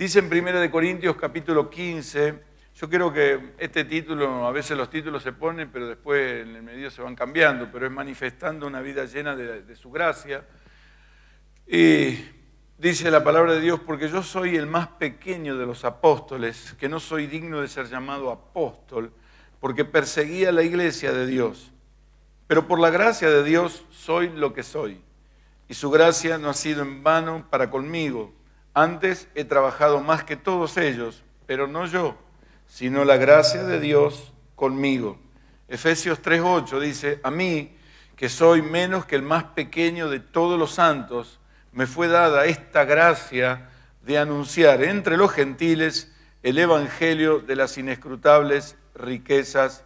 Dice en 1 Corintios capítulo 15, yo creo que este título, a veces los títulos se ponen, pero después en el medio se van cambiando, pero es manifestando una vida llena de, de su gracia. Y dice la palabra de Dios, porque yo soy el más pequeño de los apóstoles, que no soy digno de ser llamado apóstol, porque perseguía la iglesia de Dios. Pero por la gracia de Dios soy lo que soy, y su gracia no ha sido en vano para conmigo, antes he trabajado más que todos ellos, pero no yo, sino la gracia de Dios conmigo. Efesios 3:8 dice, a mí, que soy menos que el más pequeño de todos los santos, me fue dada esta gracia de anunciar entre los gentiles el Evangelio de las inescrutables riquezas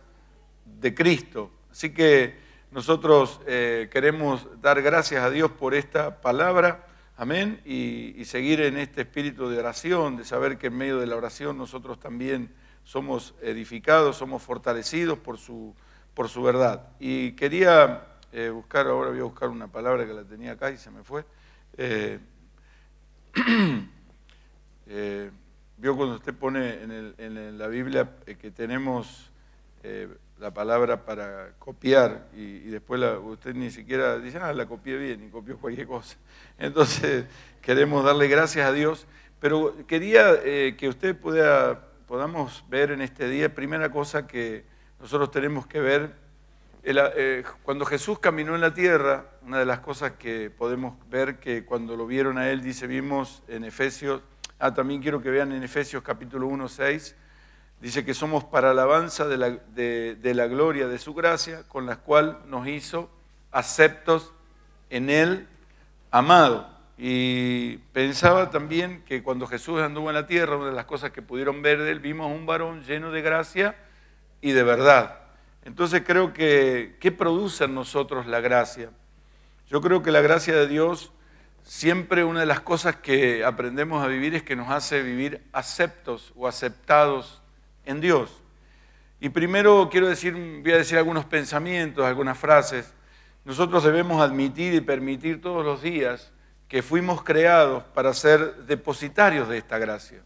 de Cristo. Así que nosotros eh, queremos dar gracias a Dios por esta palabra Amén. Y, seguir en este espíritu de oración, de saber que en medio de la oración nosotros también somos edificados, somos fortalecidos por su, por su verdad. Y quería eh, buscar, ahora voy a buscar una palabra que la tenía acá y se me fue. Eh, eh, vio cuando usted pone en la Biblia que tenemos la palabra para copiar y, después usted ni siquiera dice, ah, la copié bien y copió cualquier cosa. Entonces queremos darle gracias a Dios, pero quería eh, que usted pueda, podamos ver en este día, primera cosa que nosotros tenemos que ver, eh, cuando Jesús caminó en la tierra, una de las cosas que podemos ver que cuando lo vieron a él, dice, vimos en Efesios, ah, también quiero que vean en Efesios capítulo 1, 6, Dice que somos para alabanza de la, gloria de su gracia, con la cual nos hizo aceptos en él amado. Y pensaba también que cuando Jesús anduvo en la tierra, una de las cosas que pudieron ver de él, vimos un varón lleno de gracia y de verdad. Entonces creo que, ¿qué produce en nosotros la gracia? Yo creo que la gracia de Dios, siempre una de las cosas que aprendemos a vivir es que nos hace vivir aceptos o aceptados en Dios. Y primero quiero decir, voy a decir algunos pensamientos, algunas frases. Nosotros debemos admitir y permitir todos los días que fuimos creados para ser depositarios de esta gracia.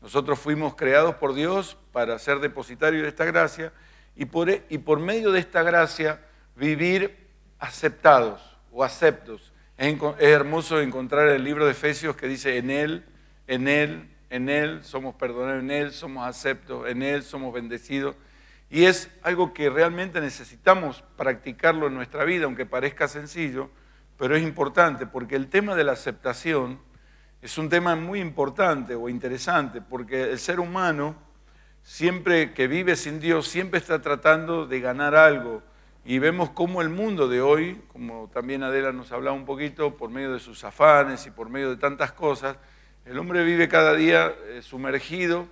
Nosotros fuimos creados por Dios para ser depositarios de esta gracia y por, e, medio de esta gracia vivir aceptados o aceptos. es hermoso encontrar el libro de Efesios que dice en Él, en Él, en Él somos perdonados, en Él somos aceptos, en Él somos bendecidos. Y es algo que realmente necesitamos practicarlo en nuestra vida, aunque parezca sencillo, pero es importante porque el tema de la aceptación es un tema muy importante o interesante, porque el ser humano, siempre que vive sin Dios, siempre está tratando de ganar algo. Y vemos cómo el mundo de hoy, como también Adela nos hablaba un poquito, por medio de sus afanes y por medio de tantas cosas, el hombre vive cada día eh, sumergido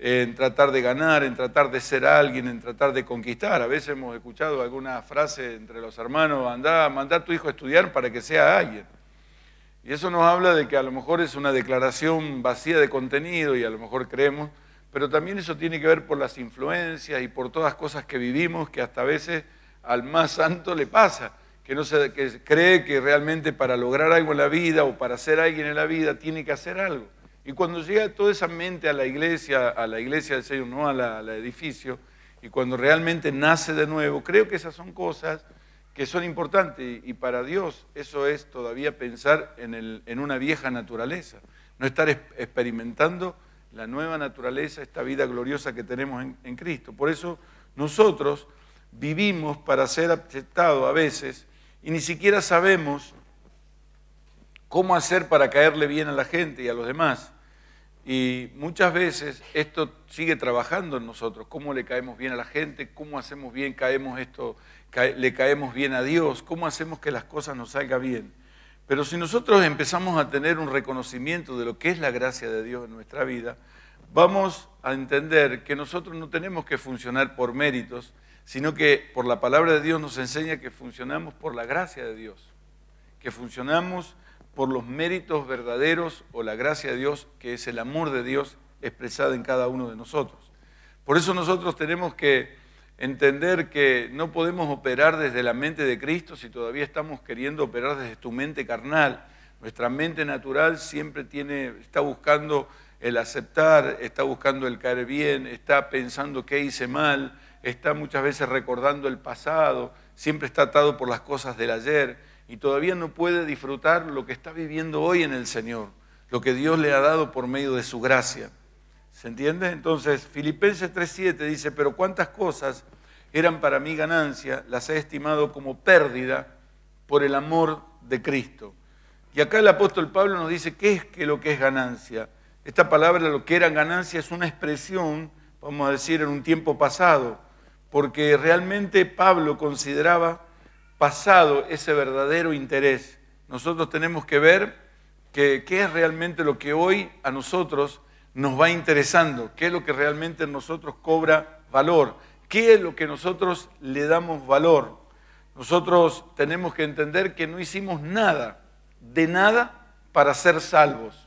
en tratar de ganar, en tratar de ser alguien, en tratar de conquistar. A veces hemos escuchado alguna frase entre los hermanos, anda, mandá a tu hijo a estudiar para que sea alguien. Y eso nos habla de que a lo mejor es una declaración vacía de contenido y a lo mejor creemos, pero también eso tiene que ver por las influencias y por todas las cosas que vivimos que hasta a veces al más santo le pasa que, no cree que realmente para lograr algo en la vida o para ser alguien en la vida tiene que hacer algo. Y cuando llega toda esa mente a la iglesia, a la iglesia del Señor, no al edificio, y cuando realmente nace de nuevo, creo que esas son cosas que son importantes y para Dios eso es todavía pensar en, una vieja naturaleza, no estar experimentando la nueva naturaleza, esta vida gloriosa que tenemos en, en Cristo. Por eso nosotros vivimos para ser aceptados a veces y ni siquiera sabemos cómo hacer para caerle bien a la gente y a los demás. Y muchas veces esto sigue trabajando en nosotros, cómo le caemos bien a la gente, cómo hacemos bien, caemos esto, le caemos bien a Dios, cómo hacemos que las cosas nos salgan bien. Pero si nosotros empezamos a tener un reconocimiento de lo que es la gracia de Dios en nuestra vida, vamos a entender que nosotros no tenemos que funcionar por méritos, sino que por la palabra de Dios nos enseña que funcionamos por la gracia de Dios, que funcionamos por los méritos verdaderos o la gracia de Dios, que es el amor de Dios expresado en cada uno de nosotros. Por eso nosotros tenemos que entender que no podemos operar desde la mente de Cristo si todavía estamos queriendo operar desde tu mente carnal. Nuestra mente natural siempre tiene, está buscando el aceptar, está buscando el caer bien, está pensando qué hice mal, está muchas veces recordando el pasado, siempre está atado por las cosas del ayer y todavía no puede disfrutar lo que está viviendo hoy en el Señor, lo que Dios le ha dado por medio de su gracia. ¿Se entiende? Entonces, Filipenses 3:7 dice, pero cuántas cosas eran para mí ganancia, las he estimado como pérdida por el amor de Cristo. Y acá el apóstol Pablo nos dice, ¿qué es que lo que es ganancia? Esta palabra, lo que era ganancia, es una expresión, vamos a decir, en un tiempo pasado porque realmente Pablo consideraba pasado ese verdadero interés. Nosotros tenemos que ver qué es realmente lo que hoy a nosotros nos va interesando, qué es lo que realmente nosotros cobra valor, qué es lo que nosotros le damos valor. Nosotros tenemos que entender que no hicimos nada, de nada, para ser salvos.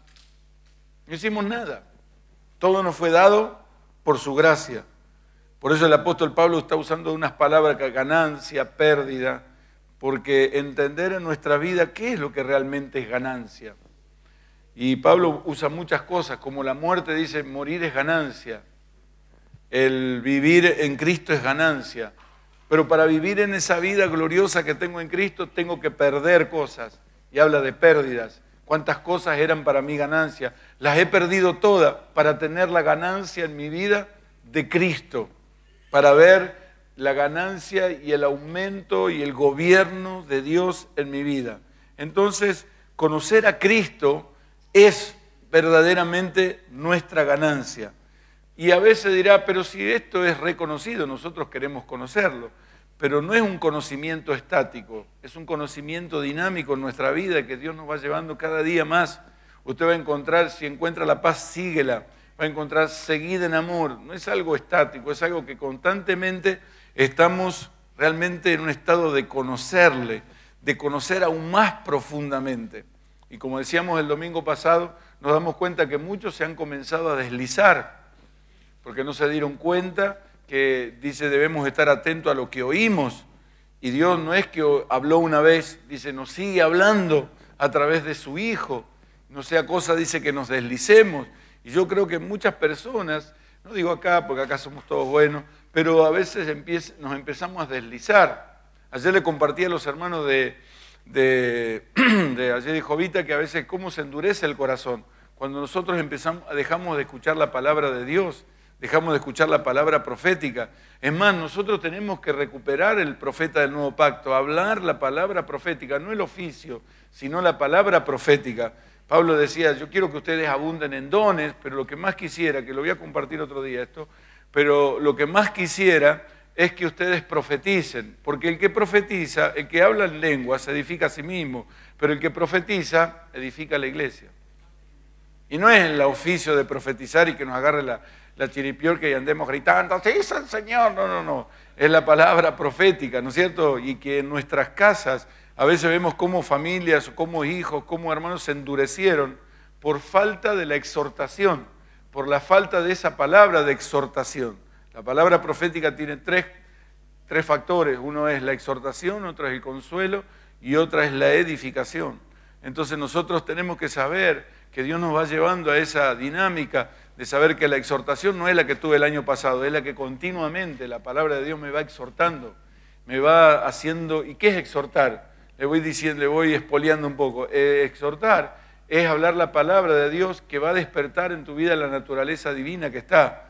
No hicimos nada. Todo nos fue dado por su gracia. Por eso el apóstol Pablo está usando unas palabras que ganancia, pérdida, porque entender en nuestra vida qué es lo que realmente es ganancia. Y Pablo usa muchas cosas, como la muerte dice, morir es ganancia, el vivir en Cristo es ganancia, pero para vivir en esa vida gloriosa que tengo en Cristo tengo que perder cosas, y habla de pérdidas, cuántas cosas eran para mí ganancia, las he perdido todas para tener la ganancia en mi vida de Cristo para ver la ganancia y el aumento y el gobierno de Dios en mi vida. Entonces, conocer a Cristo es verdaderamente nuestra ganancia. Y a veces dirá, pero si esto es reconocido, nosotros queremos conocerlo. Pero no es un conocimiento estático, es un conocimiento dinámico en nuestra vida que Dios nos va llevando cada día más. Usted va a encontrar, si encuentra la paz, síguela va a encontrar seguida en amor. No es algo estático, es algo que constantemente estamos realmente en un estado de conocerle, de conocer aún más profundamente. Y como decíamos el domingo pasado, nos damos cuenta que muchos se han comenzado a deslizar, porque no se dieron cuenta que dice debemos estar atentos a lo que oímos. Y Dios no es que habló una vez, dice, nos sigue hablando a través de su Hijo. No sea cosa, dice, que nos deslicemos, y yo creo que muchas personas, no digo acá porque acá somos todos buenos, pero a veces nos empezamos a deslizar. Ayer le compartí a los hermanos de, de, de, ayer que a veces cómo se endurece el corazón cuando nosotros dejamos de escuchar la palabra de Dios, dejamos de escuchar la palabra profética. Es más, nosotros tenemos que recuperar el profeta del nuevo pacto, hablar la palabra profética, no el oficio, sino la palabra profética. Pablo decía, yo quiero que ustedes abunden en dones, pero lo que más quisiera, que lo voy a compartir otro día esto, pero lo que más quisiera es que ustedes profeticen, porque el que profetiza, el que habla en lengua, se edifica a sí mismo, pero el que profetiza, edifica a la iglesia. Y no es el oficio de profetizar y que nos agarre la, la chiripiorca y andemos gritando, ¡Sí, Señor, no, no, no, es la palabra profética, ¿no es cierto? Y que en nuestras casas a veces vemos cómo familias, cómo hijos, cómo hermanos se endurecieron por falta de la exhortación, por la falta de esa palabra de exhortación. La palabra profética tiene tres, tres factores. Uno es la exhortación, otro es el consuelo y otra es la edificación. Entonces nosotros tenemos que saber que Dios nos va llevando a esa dinámica de saber que la exhortación no es la que tuve el año pasado, es la que continuamente la palabra de Dios me va exhortando, me va haciendo... ¿Y qué es exhortar? le voy diciendo, le voy espoleando un poco. Eh, exhortar es hablar la palabra de Dios que va a despertar en tu vida la naturaleza divina que está.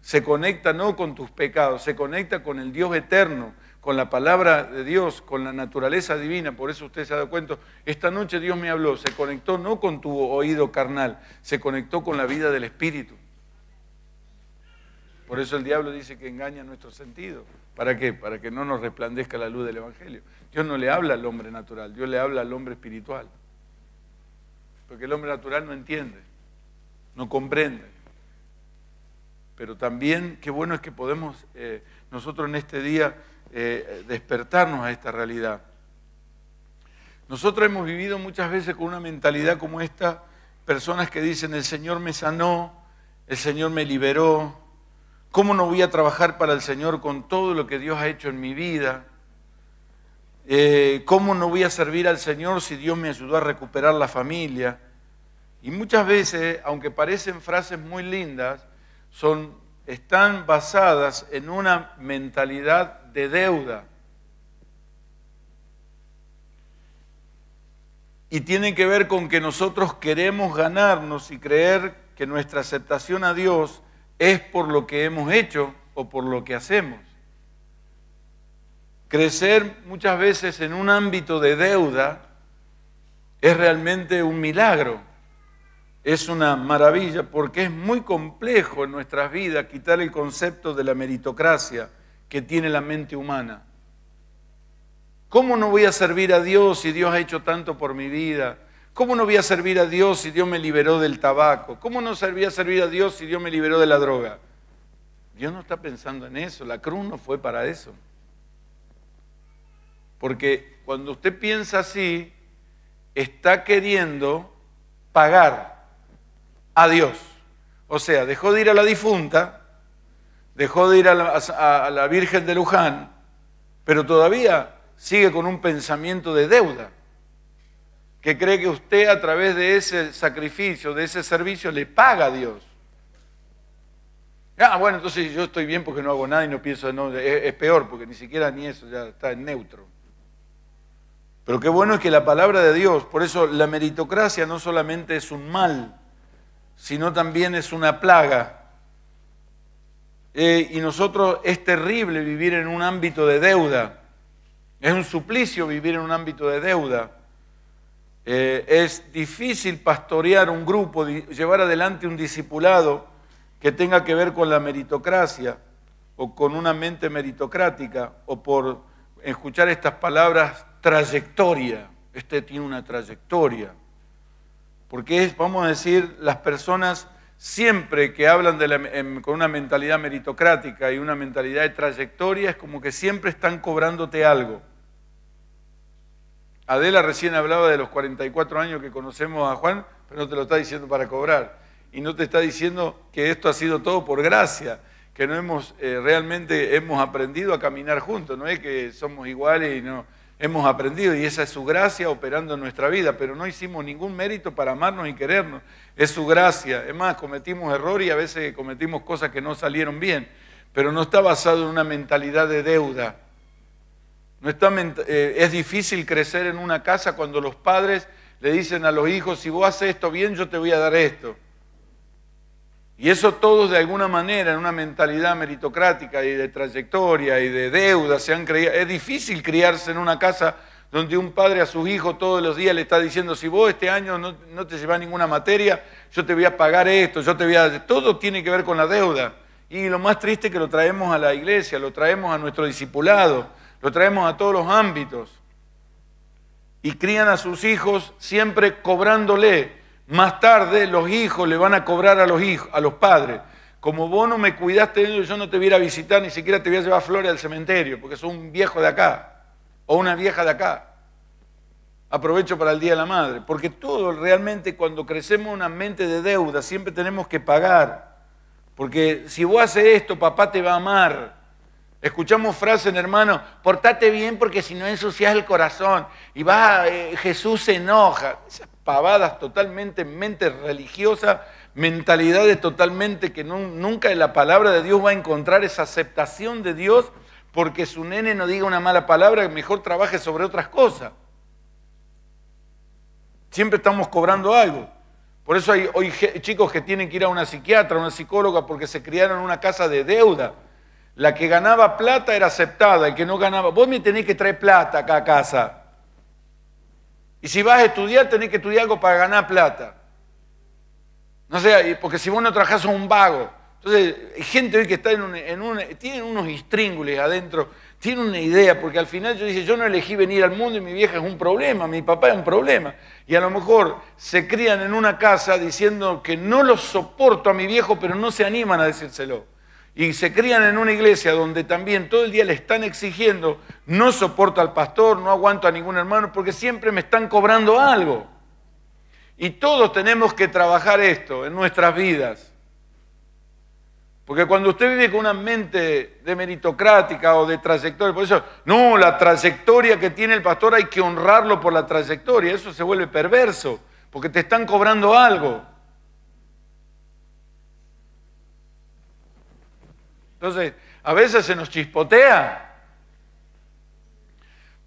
Se conecta no con tus pecados, se conecta con el Dios eterno, con la palabra de Dios, con la naturaleza divina. Por eso usted se ha dado cuenta, esta noche Dios me habló, se conectó no con tu oído carnal, se conectó con la vida del Espíritu. Por eso el diablo dice que engaña nuestro sentido. ¿Para qué? Para que no nos resplandezca la luz del Evangelio. Dios no le habla al hombre natural, Dios le habla al hombre espiritual. Porque el hombre natural no entiende, no comprende. Pero también qué bueno es que podemos eh, nosotros en este día eh, despertarnos a esta realidad. Nosotros hemos vivido muchas veces con una mentalidad como esta, personas que dicen, el Señor me sanó, el Señor me liberó, ¿Cómo no voy a trabajar para el Señor con todo lo que Dios ha hecho en mi vida? Eh, ¿Cómo no voy a servir al Señor si Dios me ayudó a recuperar la familia? Y muchas veces, aunque parecen frases muy lindas, son, están basadas en una mentalidad de deuda. Y tienen que ver con que nosotros queremos ganarnos y creer que nuestra aceptación a Dios es por lo que hemos hecho o por lo que hacemos. Crecer muchas veces en un ámbito de deuda es realmente un milagro, es una maravilla, porque es muy complejo en nuestras vidas quitar el concepto de la meritocracia que tiene la mente humana. ¿Cómo no voy a servir a Dios si Dios ha hecho tanto por mi vida? ¿Cómo no voy a servir a Dios si Dios me liberó del tabaco? ¿Cómo no servía a servir a Dios si Dios me liberó de la droga? Dios no está pensando en eso, la cruz no fue para eso. Porque cuando usted piensa así, está queriendo pagar a Dios. O sea, dejó de ir a la difunta, dejó de ir a la Virgen de Luján, pero todavía sigue con un pensamiento de deuda que cree que usted a través de ese sacrificio, de ese servicio, le paga a Dios. Ah, bueno, entonces yo estoy bien porque no hago nada y no pienso, no, es, es peor porque ni siquiera ni eso ya está en neutro. Pero qué bueno es que la palabra de Dios, por eso la meritocracia no solamente es un mal, sino también es una plaga. Eh, y nosotros es terrible vivir en un ámbito de deuda. Es un suplicio vivir en un ámbito de deuda. Eh, es difícil pastorear un grupo, llevar adelante un discipulado que tenga que ver con la meritocracia o con una mente meritocrática o por escuchar estas palabras trayectoria. Este tiene una trayectoria. Porque es, vamos a decir, las personas siempre que hablan de con una mentalidad meritocrática y una mentalidad de trayectoria es como que siempre están cobrándote algo. Adela recién hablaba de los 44 años que conocemos a Juan, pero no te lo está diciendo para cobrar. Y no te está diciendo que esto ha sido todo por gracia, que no hemos eh, realmente hemos aprendido a caminar juntos, no es que somos iguales y no hemos aprendido y esa es su gracia operando en nuestra vida, pero no hicimos ningún mérito para amarnos y querernos, es su gracia. Es más, cometimos errores y a veces cometimos cosas que no salieron bien, pero no está basado en una mentalidad de deuda eh, es difícil crecer en una casa cuando los padres le dicen a los hijos, si vos haces esto bien, yo te voy a dar esto. Y eso todos de alguna manera, en una mentalidad meritocrática y de trayectoria y de deuda, se han creído. Es difícil criarse en una casa donde un padre a sus hijos todos los días le está diciendo, si vos este año no, te llevas ninguna materia, yo te voy a pagar esto, yo te voy a... Todo tiene que ver con la deuda. Y lo más triste es que lo traemos a la iglesia, lo traemos a nuestro discipulado lo traemos a todos los ámbitos. Y crían a sus hijos siempre cobrándole. Más tarde los hijos le van a cobrar a los hijos, a los padres. Como vos no me cuidaste, yo no te voy a visitar, ni siquiera te voy a llevar flores al cementerio, porque es un viejo de acá o una vieja de acá. Aprovecho para el Día de la Madre, porque todo realmente cuando crecemos una mente de deuda, siempre tenemos que pagar. Porque si vos haces esto, papá te va a amar. Escuchamos frases, hermano, portate bien porque si no ensucias el corazón y va, eh, Jesús se enoja. Esas pavadas totalmente mente religiosa, mentalidades totalmente que nunca en la palabra de Dios va a encontrar esa aceptación de Dios porque su nene no diga una mala palabra, mejor trabaje sobre otras cosas. Siempre estamos cobrando algo. Por eso hay hoy chicos que tienen que ir a una psiquiatra, a una psicóloga, porque se criaron en una casa de deuda la que ganaba plata era aceptada, el que no ganaba. Vos me tenés que traer plata acá a casa. Y si vas a estudiar, tenés que estudiar algo para ganar plata. No sé, porque si vos no trabajás sos un vago. Entonces, hay gente hoy que está en un, tienen unos estríngulos adentro, tiene una idea, porque al final yo dije, yo no elegí venir al mundo y mi vieja es un problema, mi papá es un problema. Y a lo mejor se crían en una casa diciendo que no lo soporto a mi viejo, pero no se animan a decírselo y se crían en una iglesia donde también todo el día le están exigiendo, no soporto al pastor, no aguanto a ningún hermano, porque siempre me están cobrando algo. Y todos tenemos que trabajar esto en nuestras vidas. Porque cuando usted vive con una mente de meritocrática o de trayectoria, por eso, no, la trayectoria que tiene el pastor hay que honrarlo por la trayectoria, eso se vuelve perverso, porque te están cobrando algo. Entonces, a veces se nos chispotea.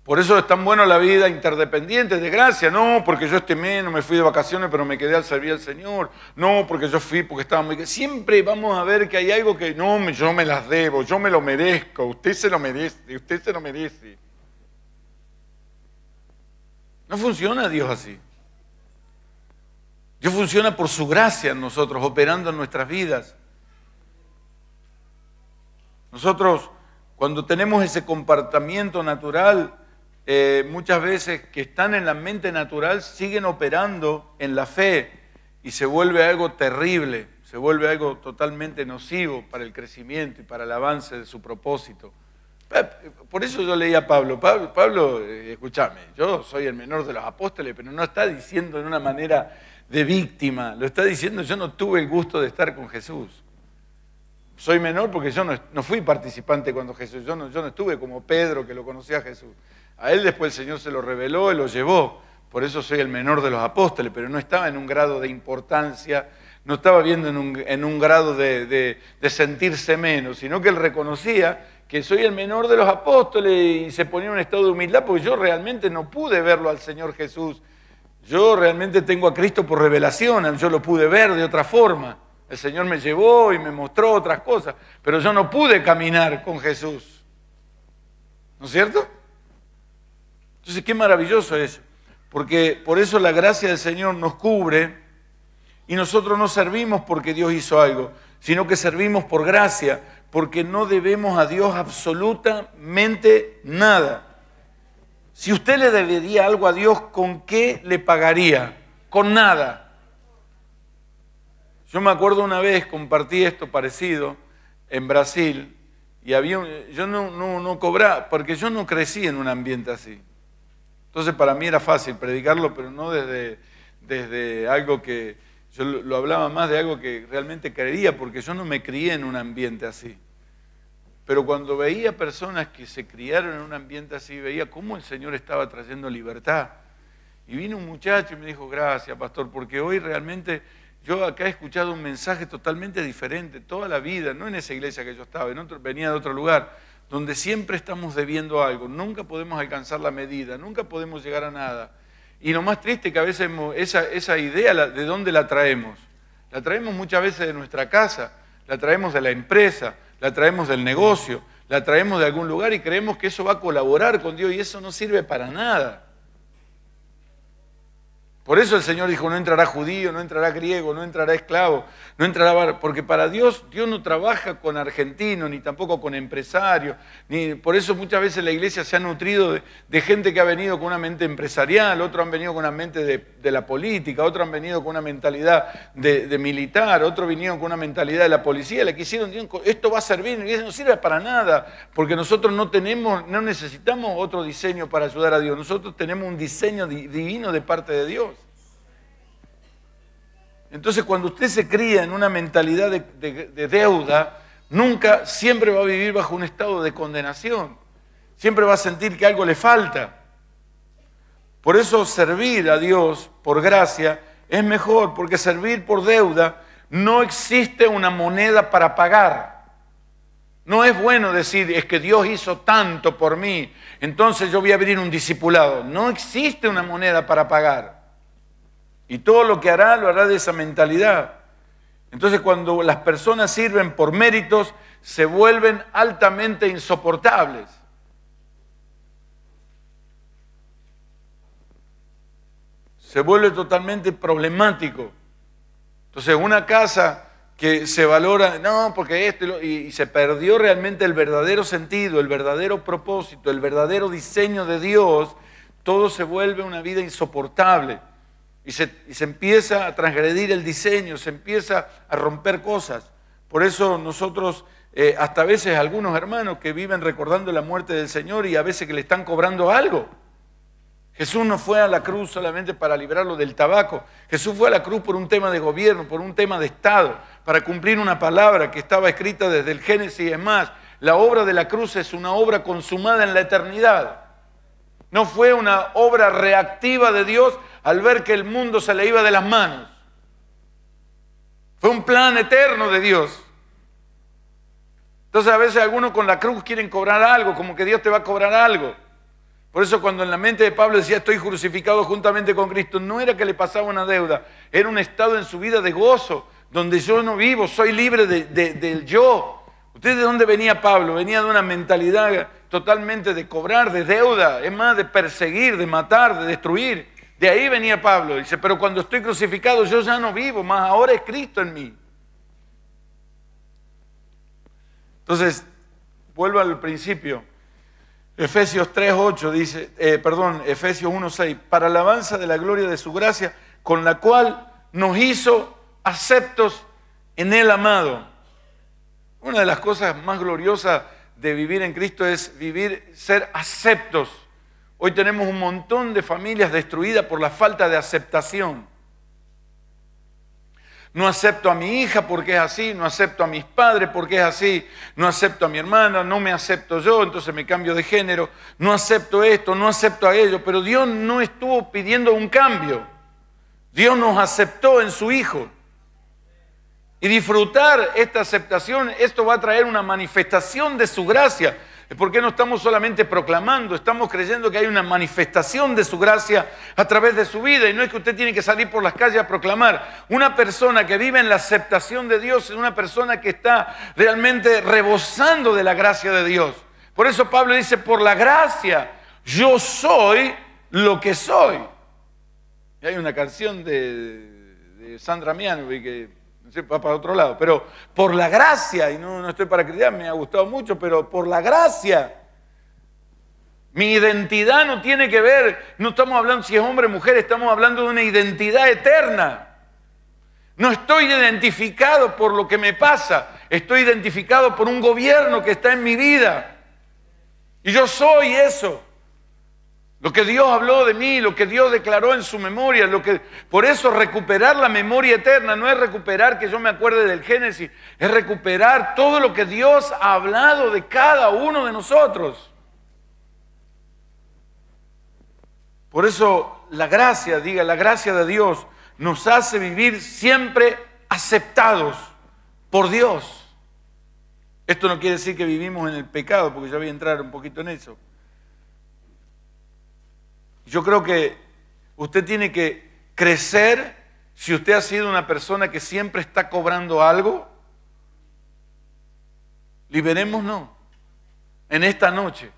Por eso es tan bueno la vida interdependiente de gracia. No, porque yo este mes no me fui de vacaciones, pero me quedé al servir al Señor. No, porque yo fui porque estaba muy... Siempre vamos a ver que hay algo que no, yo me las debo, yo me lo merezco, usted se lo merece, usted se lo merece. No funciona Dios así. Dios funciona por su gracia en nosotros, operando en nuestras vidas. Nosotros, cuando tenemos ese comportamiento natural, eh, muchas veces que están en la mente natural, siguen operando en la fe y se vuelve algo terrible, se vuelve algo totalmente nocivo para el crecimiento y para el avance de su propósito. Eh, por eso yo leía a Pablo, Pablo, Pablo eh, escúchame, yo soy el menor de los apóstoles, pero no está diciendo en una manera de víctima, lo está diciendo yo no tuve el gusto de estar con Jesús. Soy menor porque yo no, fui participante cuando Jesús, yo no, estuve como Pedro que lo conocía a Jesús. A él después el Señor se lo reveló y lo llevó. Por eso soy el menor de los apóstoles, pero no estaba en un grado de importancia, no estaba viendo en un, grado de, de, sentirse menos, sino que él reconocía que soy el menor de los apóstoles y se ponía en un estado de humildad porque yo realmente no pude verlo al Señor Jesús. Yo realmente tengo a Cristo por revelación, yo lo pude ver de otra forma. El Señor me llevó y me mostró otras cosas, pero yo no pude caminar con Jesús. ¿No es cierto? Entonces, qué maravilloso es, Porque por eso la gracia del Señor nos cubre y nosotros no servimos porque Dios hizo algo, sino que servimos por gracia, porque no debemos a Dios absolutamente nada. Si usted le debería algo a Dios, ¿con qué le pagaría? Con nada. Yo me acuerdo una vez, compartí esto parecido en Brasil, y había yo no, no, cobraba, porque yo no crecí en un ambiente así. Entonces para mí era fácil predicarlo, pero no desde, desde algo que, yo lo hablaba más de algo que realmente creía, porque yo no me crié en un ambiente así. Pero cuando veía personas que se criaron en un ambiente así, veía cómo el Señor estaba trayendo libertad. Y vino un muchacho y me dijo, gracias, pastor, porque hoy realmente yo acá he escuchado un mensaje totalmente diferente toda la vida, no en esa iglesia que yo estaba, en otro, venía de otro lugar, donde siempre estamos debiendo algo, nunca podemos alcanzar la medida, nunca podemos llegar a nada. Y lo más triste es que a veces esa idea, ¿de dónde la traemos? La traemos muchas veces de nuestra casa, la traemos de la empresa, la traemos del negocio, la traemos de algún lugar y creemos que eso va a colaborar con Dios y eso no sirve para nada. Por eso el Señor dijo, no entrará judío, no entrará griego, no entrará esclavo, no entrará... Porque para Dios, Dios no trabaja con argentinos, ni tampoco con empresarios. Ni... Por eso muchas veces la iglesia se ha nutrido de, gente que ha venido con una mente empresarial, otros han venido con una mente de, la política, otros han venido con una mentalidad de, militar, otros vinieron con una mentalidad de la policía, le quisieron, esto va a servir, y eso no sirve para nada, porque nosotros no tenemos, no necesitamos otro diseño para ayudar a Dios, nosotros tenemos un diseño divino de parte de Dios. Entonces, cuando usted se cría en una mentalidad de, deuda, nunca, siempre va a vivir bajo un estado de condenación. Siempre va a sentir que algo le falta. Por eso servir a Dios por gracia es mejor, porque servir por deuda no existe una moneda para pagar. No es bueno decir, es que Dios hizo tanto por mí, entonces yo voy a abrir un discipulado. No existe una moneda para pagar. Y todo lo que hará lo hará de esa mentalidad. Entonces cuando las personas sirven por méritos, se vuelven altamente insoportables. Se vuelve totalmente problemático. Entonces una casa que se valora, no, porque esto, y, y, se perdió realmente el verdadero sentido, el verdadero propósito, el verdadero diseño de Dios, todo se vuelve una vida insoportable y se, empieza a transgredir el diseño, se empieza a romper cosas. Por eso nosotros, eh, hasta a veces algunos hermanos que viven recordando la muerte del Señor y a veces que le están cobrando algo. Jesús no fue a la cruz solamente para librarlo del tabaco. Jesús fue a la cruz por un tema de gobierno, por un tema de Estado, para cumplir una palabra que estaba escrita desde el Génesis. Es más, la obra de la cruz es una obra consumada en la eternidad. No fue una obra reactiva de Dios al ver que el mundo se le iba de las manos. Fue un plan eterno de Dios. Entonces a veces algunos con la cruz quieren cobrar algo, como que Dios te va a cobrar algo. Por eso cuando en la mente de Pablo decía, estoy crucificado juntamente con Cristo, no era que le pasaba una deuda, era un estado en su vida de gozo, donde yo no vivo, soy libre del yo. ¿Ustedes de dónde venía Pablo? Venía de una mentalidad totalmente de cobrar, de deuda, es más, de perseguir, de matar, de destruir. De ahí venía Pablo, dice, pero cuando estoy crucificado yo ya no vivo, más ahora es Cristo en mí. Entonces, vuelvo al principio. Efesios 3.8 dice, eh, perdón, Efesios 1.6, para alabanza de la gloria de su gracia, con la cual nos hizo aceptos en el amado. Una de las cosas más gloriosas de vivir en Cristo es vivir, ser aceptos Hoy tenemos un montón de familias destruidas por la falta de aceptación. No acepto a mi hija porque es así, no acepto a mis padres porque es así, no acepto a mi hermana, no me acepto yo, entonces me cambio de género, no acepto esto, no acepto a ello, pero Dios no estuvo pidiendo un cambio. Dios nos aceptó en su Hijo. Y disfrutar esta aceptación, esto va a traer una manifestación de su gracia. ¿Por qué no estamos solamente proclamando? Estamos creyendo que hay una manifestación de su gracia a través de su vida y no es que usted tiene que salir por las calles a proclamar. Una persona que vive en la aceptación de Dios es una persona que está realmente rebosando de la gracia de Dios. Por eso Pablo dice, por la gracia yo soy lo que soy. Y hay una canción de, Sandra Miano que para otro lado, pero por la gracia, y no, no estoy para criticar, me ha gustado mucho, pero por la gracia. Mi identidad no tiene que ver, no estamos hablando si es hombre o mujer, estamos hablando de una identidad eterna. No estoy identificado por lo que me pasa, estoy identificado por un gobierno que está en mi vida. Y yo soy eso. Lo que Dios habló de mí, lo que Dios declaró en su memoria, lo que por eso recuperar la memoria eterna no es recuperar que yo me acuerde del Génesis, es recuperar todo lo que Dios ha hablado de cada uno de nosotros. Por eso la gracia, diga, la gracia de Dios nos hace vivir siempre aceptados por Dios. Esto no quiere decir que vivimos en el pecado, porque ya voy a entrar un poquito en eso. Yo creo que usted tiene que crecer si usted ha sido una persona que siempre está cobrando algo. Liberémonos en esta noche,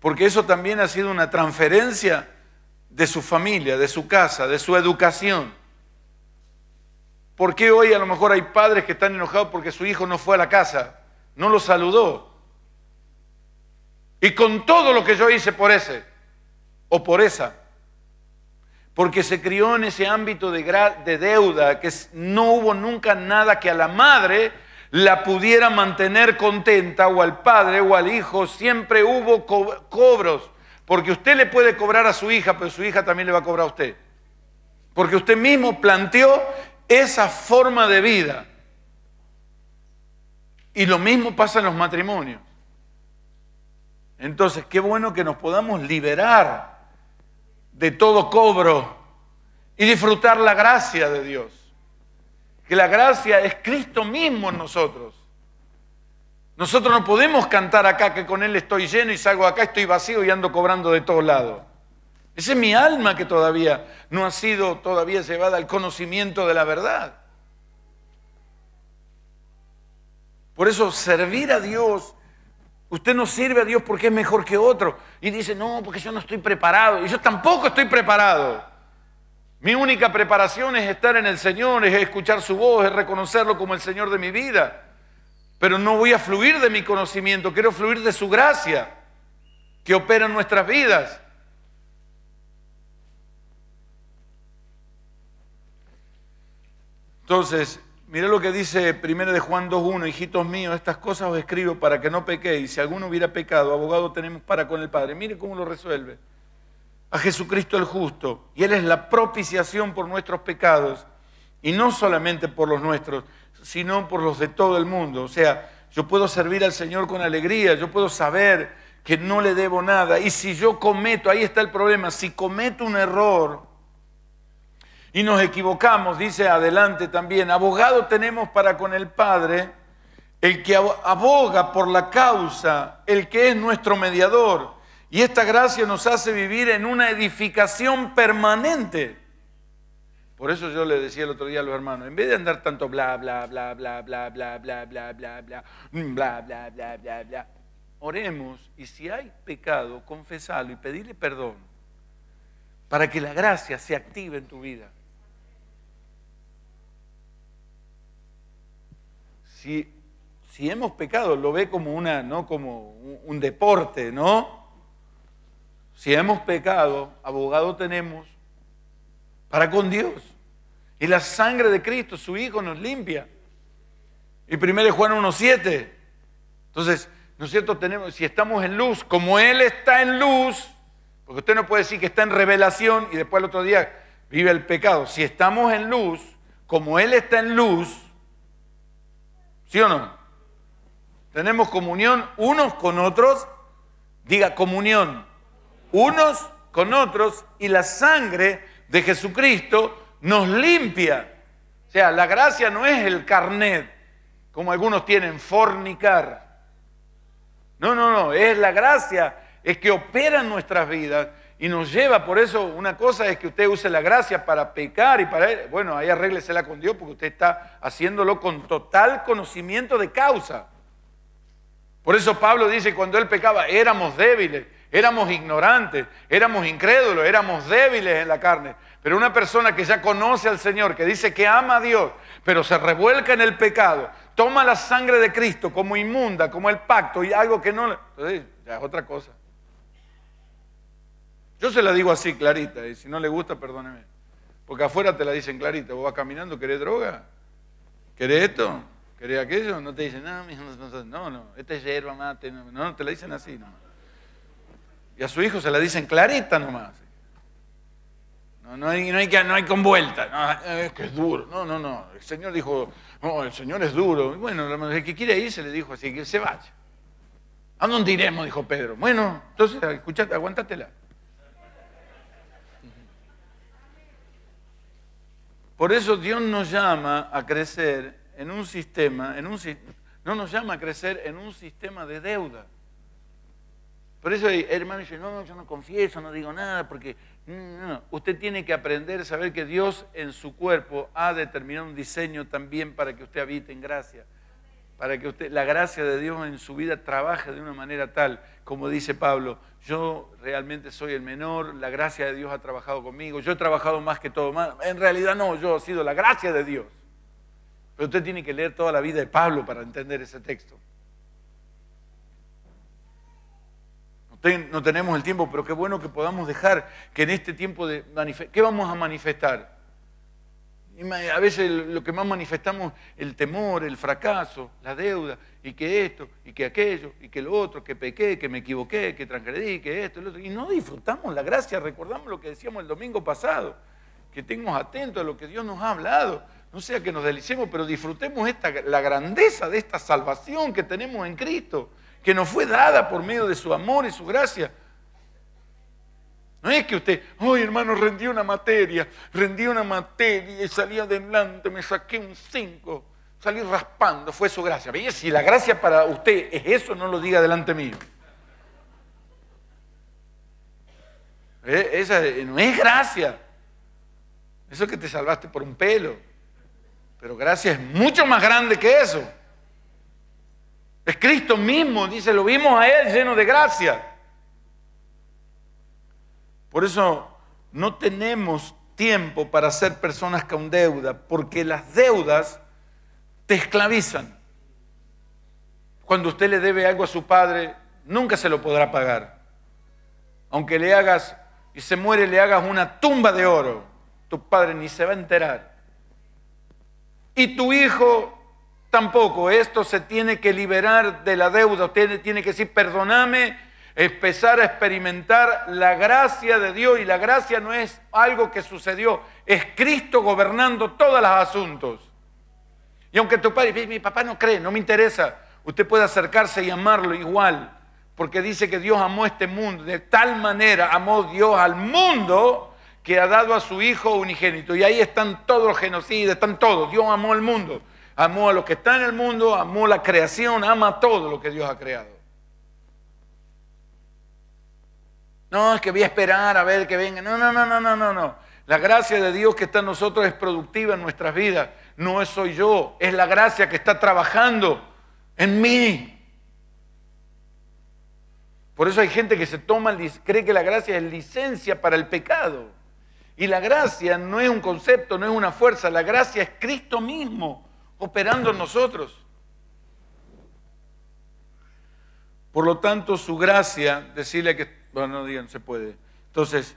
porque eso también ha sido una transferencia de su familia, de su casa, de su educación. ¿Por qué hoy a lo mejor hay padres que están enojados porque su hijo no fue a la casa, no lo saludó? Y con todo lo que yo hice por ese, o por esa, porque se crió en ese ámbito de, deuda, que no hubo nunca nada que a la madre la pudiera mantener contenta, o al padre o al hijo, siempre hubo cobros, porque usted le puede cobrar a su hija, pero su hija también le va a cobrar a usted, porque usted mismo planteó esa forma de vida. Y lo mismo pasa en los matrimonios. Entonces, qué bueno que nos podamos liberar de todo cobro y disfrutar la gracia de Dios. Que la gracia es Cristo mismo en nosotros. Nosotros no podemos cantar acá que con Él estoy lleno y salgo acá, estoy vacío y ando cobrando de todos lados. Ese es mi alma que todavía no ha sido todavía llevada al conocimiento de la verdad. Por eso servir a Dios Usted no sirve a Dios porque es mejor que otro. Y dice, no, porque yo no estoy preparado. Y yo tampoco estoy preparado. Mi única preparación es estar en el Señor, es escuchar su voz, es reconocerlo como el Señor de mi vida. Pero no voy a fluir de mi conocimiento, quiero fluir de su gracia que opera en nuestras vidas. Entonces, Mire lo que dice 1 de Juan 2.1, hijitos míos, estas cosas os escribo para que no pequéis. Si alguno hubiera pecado, abogado tenemos para con el Padre. Mire cómo lo resuelve. A Jesucristo el justo. Y Él es la propiciación por nuestros pecados. Y no solamente por los nuestros, sino por los de todo el mundo. O sea, yo puedo servir al Señor con alegría, yo puedo saber que no le debo nada. Y si yo cometo, ahí está el problema, si cometo un error, y nos equivocamos, dice adelante también, abogado tenemos para con el Padre, el que aboga por la causa, el que es nuestro mediador. Y esta gracia nos hace vivir en una edificación permanente. Por eso yo le decía el otro día a los hermanos, en vez de andar tanto bla, bla, bla, bla, bla, bla, bla, bla, bla, bla, bla, bla, bla, bla, bla, oremos y si hay pecado, confesalo y pedirle perdón para que la gracia se active en tu vida. si, hemos pecado, lo ve como, una, ¿no? como un, deporte, ¿no? Si hemos pecado, abogado tenemos para con Dios. Y la sangre de Cristo, su Hijo, nos limpia. Y primero Juan 1.7. Entonces, ¿no es cierto? Tenemos, si estamos en luz, como Él está en luz, porque usted no puede decir que está en revelación y después el otro día vive el pecado. Si estamos en luz, como Él está en luz, ¿Sí o no? Tenemos comunión unos con otros, diga comunión, unos con otros, y la sangre de Jesucristo nos limpia. O sea, la gracia no es el carnet, como algunos tienen, fornicar. No, no, no, es la gracia, es que opera en nuestras vidas y nos lleva, por eso una cosa es que usted use la gracia para pecar y para, bueno, ahí arréglesela con Dios porque usted está haciéndolo con total conocimiento de causa. Por eso Pablo dice, cuando él pecaba, éramos débiles, éramos ignorantes, éramos incrédulos, éramos débiles en la carne. Pero una persona que ya conoce al Señor, que dice que ama a Dios, pero se revuelca en el pecado, toma la sangre de Cristo como inmunda, como el pacto y algo que no... Entonces, ya es otra cosa. Yo se la digo así, clarita, y si no le gusta, perdóneme. Porque afuera te la dicen clarita, vos vas caminando, ¿querés droga? ¿Querés esto? ¿Querés aquello? No te dicen, no, no, no, esta es hierba mate, no, no, te la dicen así nomás. Y a su hijo se la dicen clarita nomás. No, no, hay, no, hay, que, no hay con es que es duro. No, no, no. El Señor dijo, no, el Señor es duro. bueno, el que quiere ir se le dijo así, que se vaya. ¿A dónde iremos? Dijo Pedro. Bueno, entonces escucha aguántatela Por eso Dios nos llama a crecer en un sistema, en un, no nos llama a crecer en un sistema de deuda. Por eso eh, hermano dice, no, yo no confieso, no digo nada, porque usted tiene que aprender a saber que Dios en su cuerpo ha determinado un diseño también para que usted habite en gracia para que usted, la gracia de Dios en su vida trabaje de una manera tal, como dice Pablo, yo realmente soy el menor, la gracia de Dios ha trabajado conmigo, yo he trabajado más que todo, en realidad no, yo he sido la gracia de Dios. Pero usted tiene que leer toda la vida de Pablo para entender ese texto. no tenemos el tiempo, pero qué bueno que podamos dejar que en este tiempo de ¿qué vamos a manifestar? A veces lo que más manifestamos, el temor, el fracaso, la deuda, y que esto, y que aquello, y que lo otro, que pequé, que me equivoqué, que transgredí, que esto, lo otro. Y no disfrutamos la gracia, recordamos lo que decíamos el domingo pasado, que tengamos atentos a lo que Dios nos ha hablado. No sea que nos delicemos, pero disfrutemos esta, la grandeza de esta salvación que tenemos en Cristo, que nos fue dada por medio de su amor y su gracia. No es que usted, hoy hermano, rendí una materia, rendí una materia y salí adelante, me saqué un 5, salí raspando, fue su gracia. Si la gracia para usted es eso, no lo diga delante mío. Eh, esa no es gracia. Eso es que te salvaste por un pelo. Pero gracia es mucho más grande que eso. Es Cristo mismo, dice, lo vimos a Él lleno de gracia. Por eso no tenemos tiempo para ser personas con deuda, porque las deudas te esclavizan. Cuando usted le debe algo a su padre, nunca se lo podrá pagar. Aunque le hagas y se muere, le hagas una tumba de oro, tu padre ni se va a enterar. Y tu hijo tampoco. Esto se tiene que liberar de la deuda. Usted tiene que decir, perdóname empezar a experimentar la gracia de Dios y la gracia no es algo que sucedió, es Cristo gobernando todos los asuntos. Y aunque tu padre, mi papá no cree, no me interesa, usted puede acercarse y amarlo igual, porque dice que Dios amó este mundo, de tal manera amó Dios al mundo que ha dado a su Hijo unigénito. Y ahí están todos los genocidas, están todos. Dios amó al mundo, amó a los que están en el mundo, amó la creación, ama todo lo que Dios ha creado. No, es que voy a esperar a ver que venga. No, no, no, no, no, no, no. La gracia de Dios que está en nosotros es productiva en nuestras vidas. No soy yo, es la gracia que está trabajando en mí. Por eso hay gente que se toma, cree que la gracia es licencia para el pecado. Y la gracia no es un concepto, no es una fuerza, la gracia es Cristo mismo operando en nosotros. Por lo tanto, su gracia, decirle que bueno, no digan, se puede. Entonces,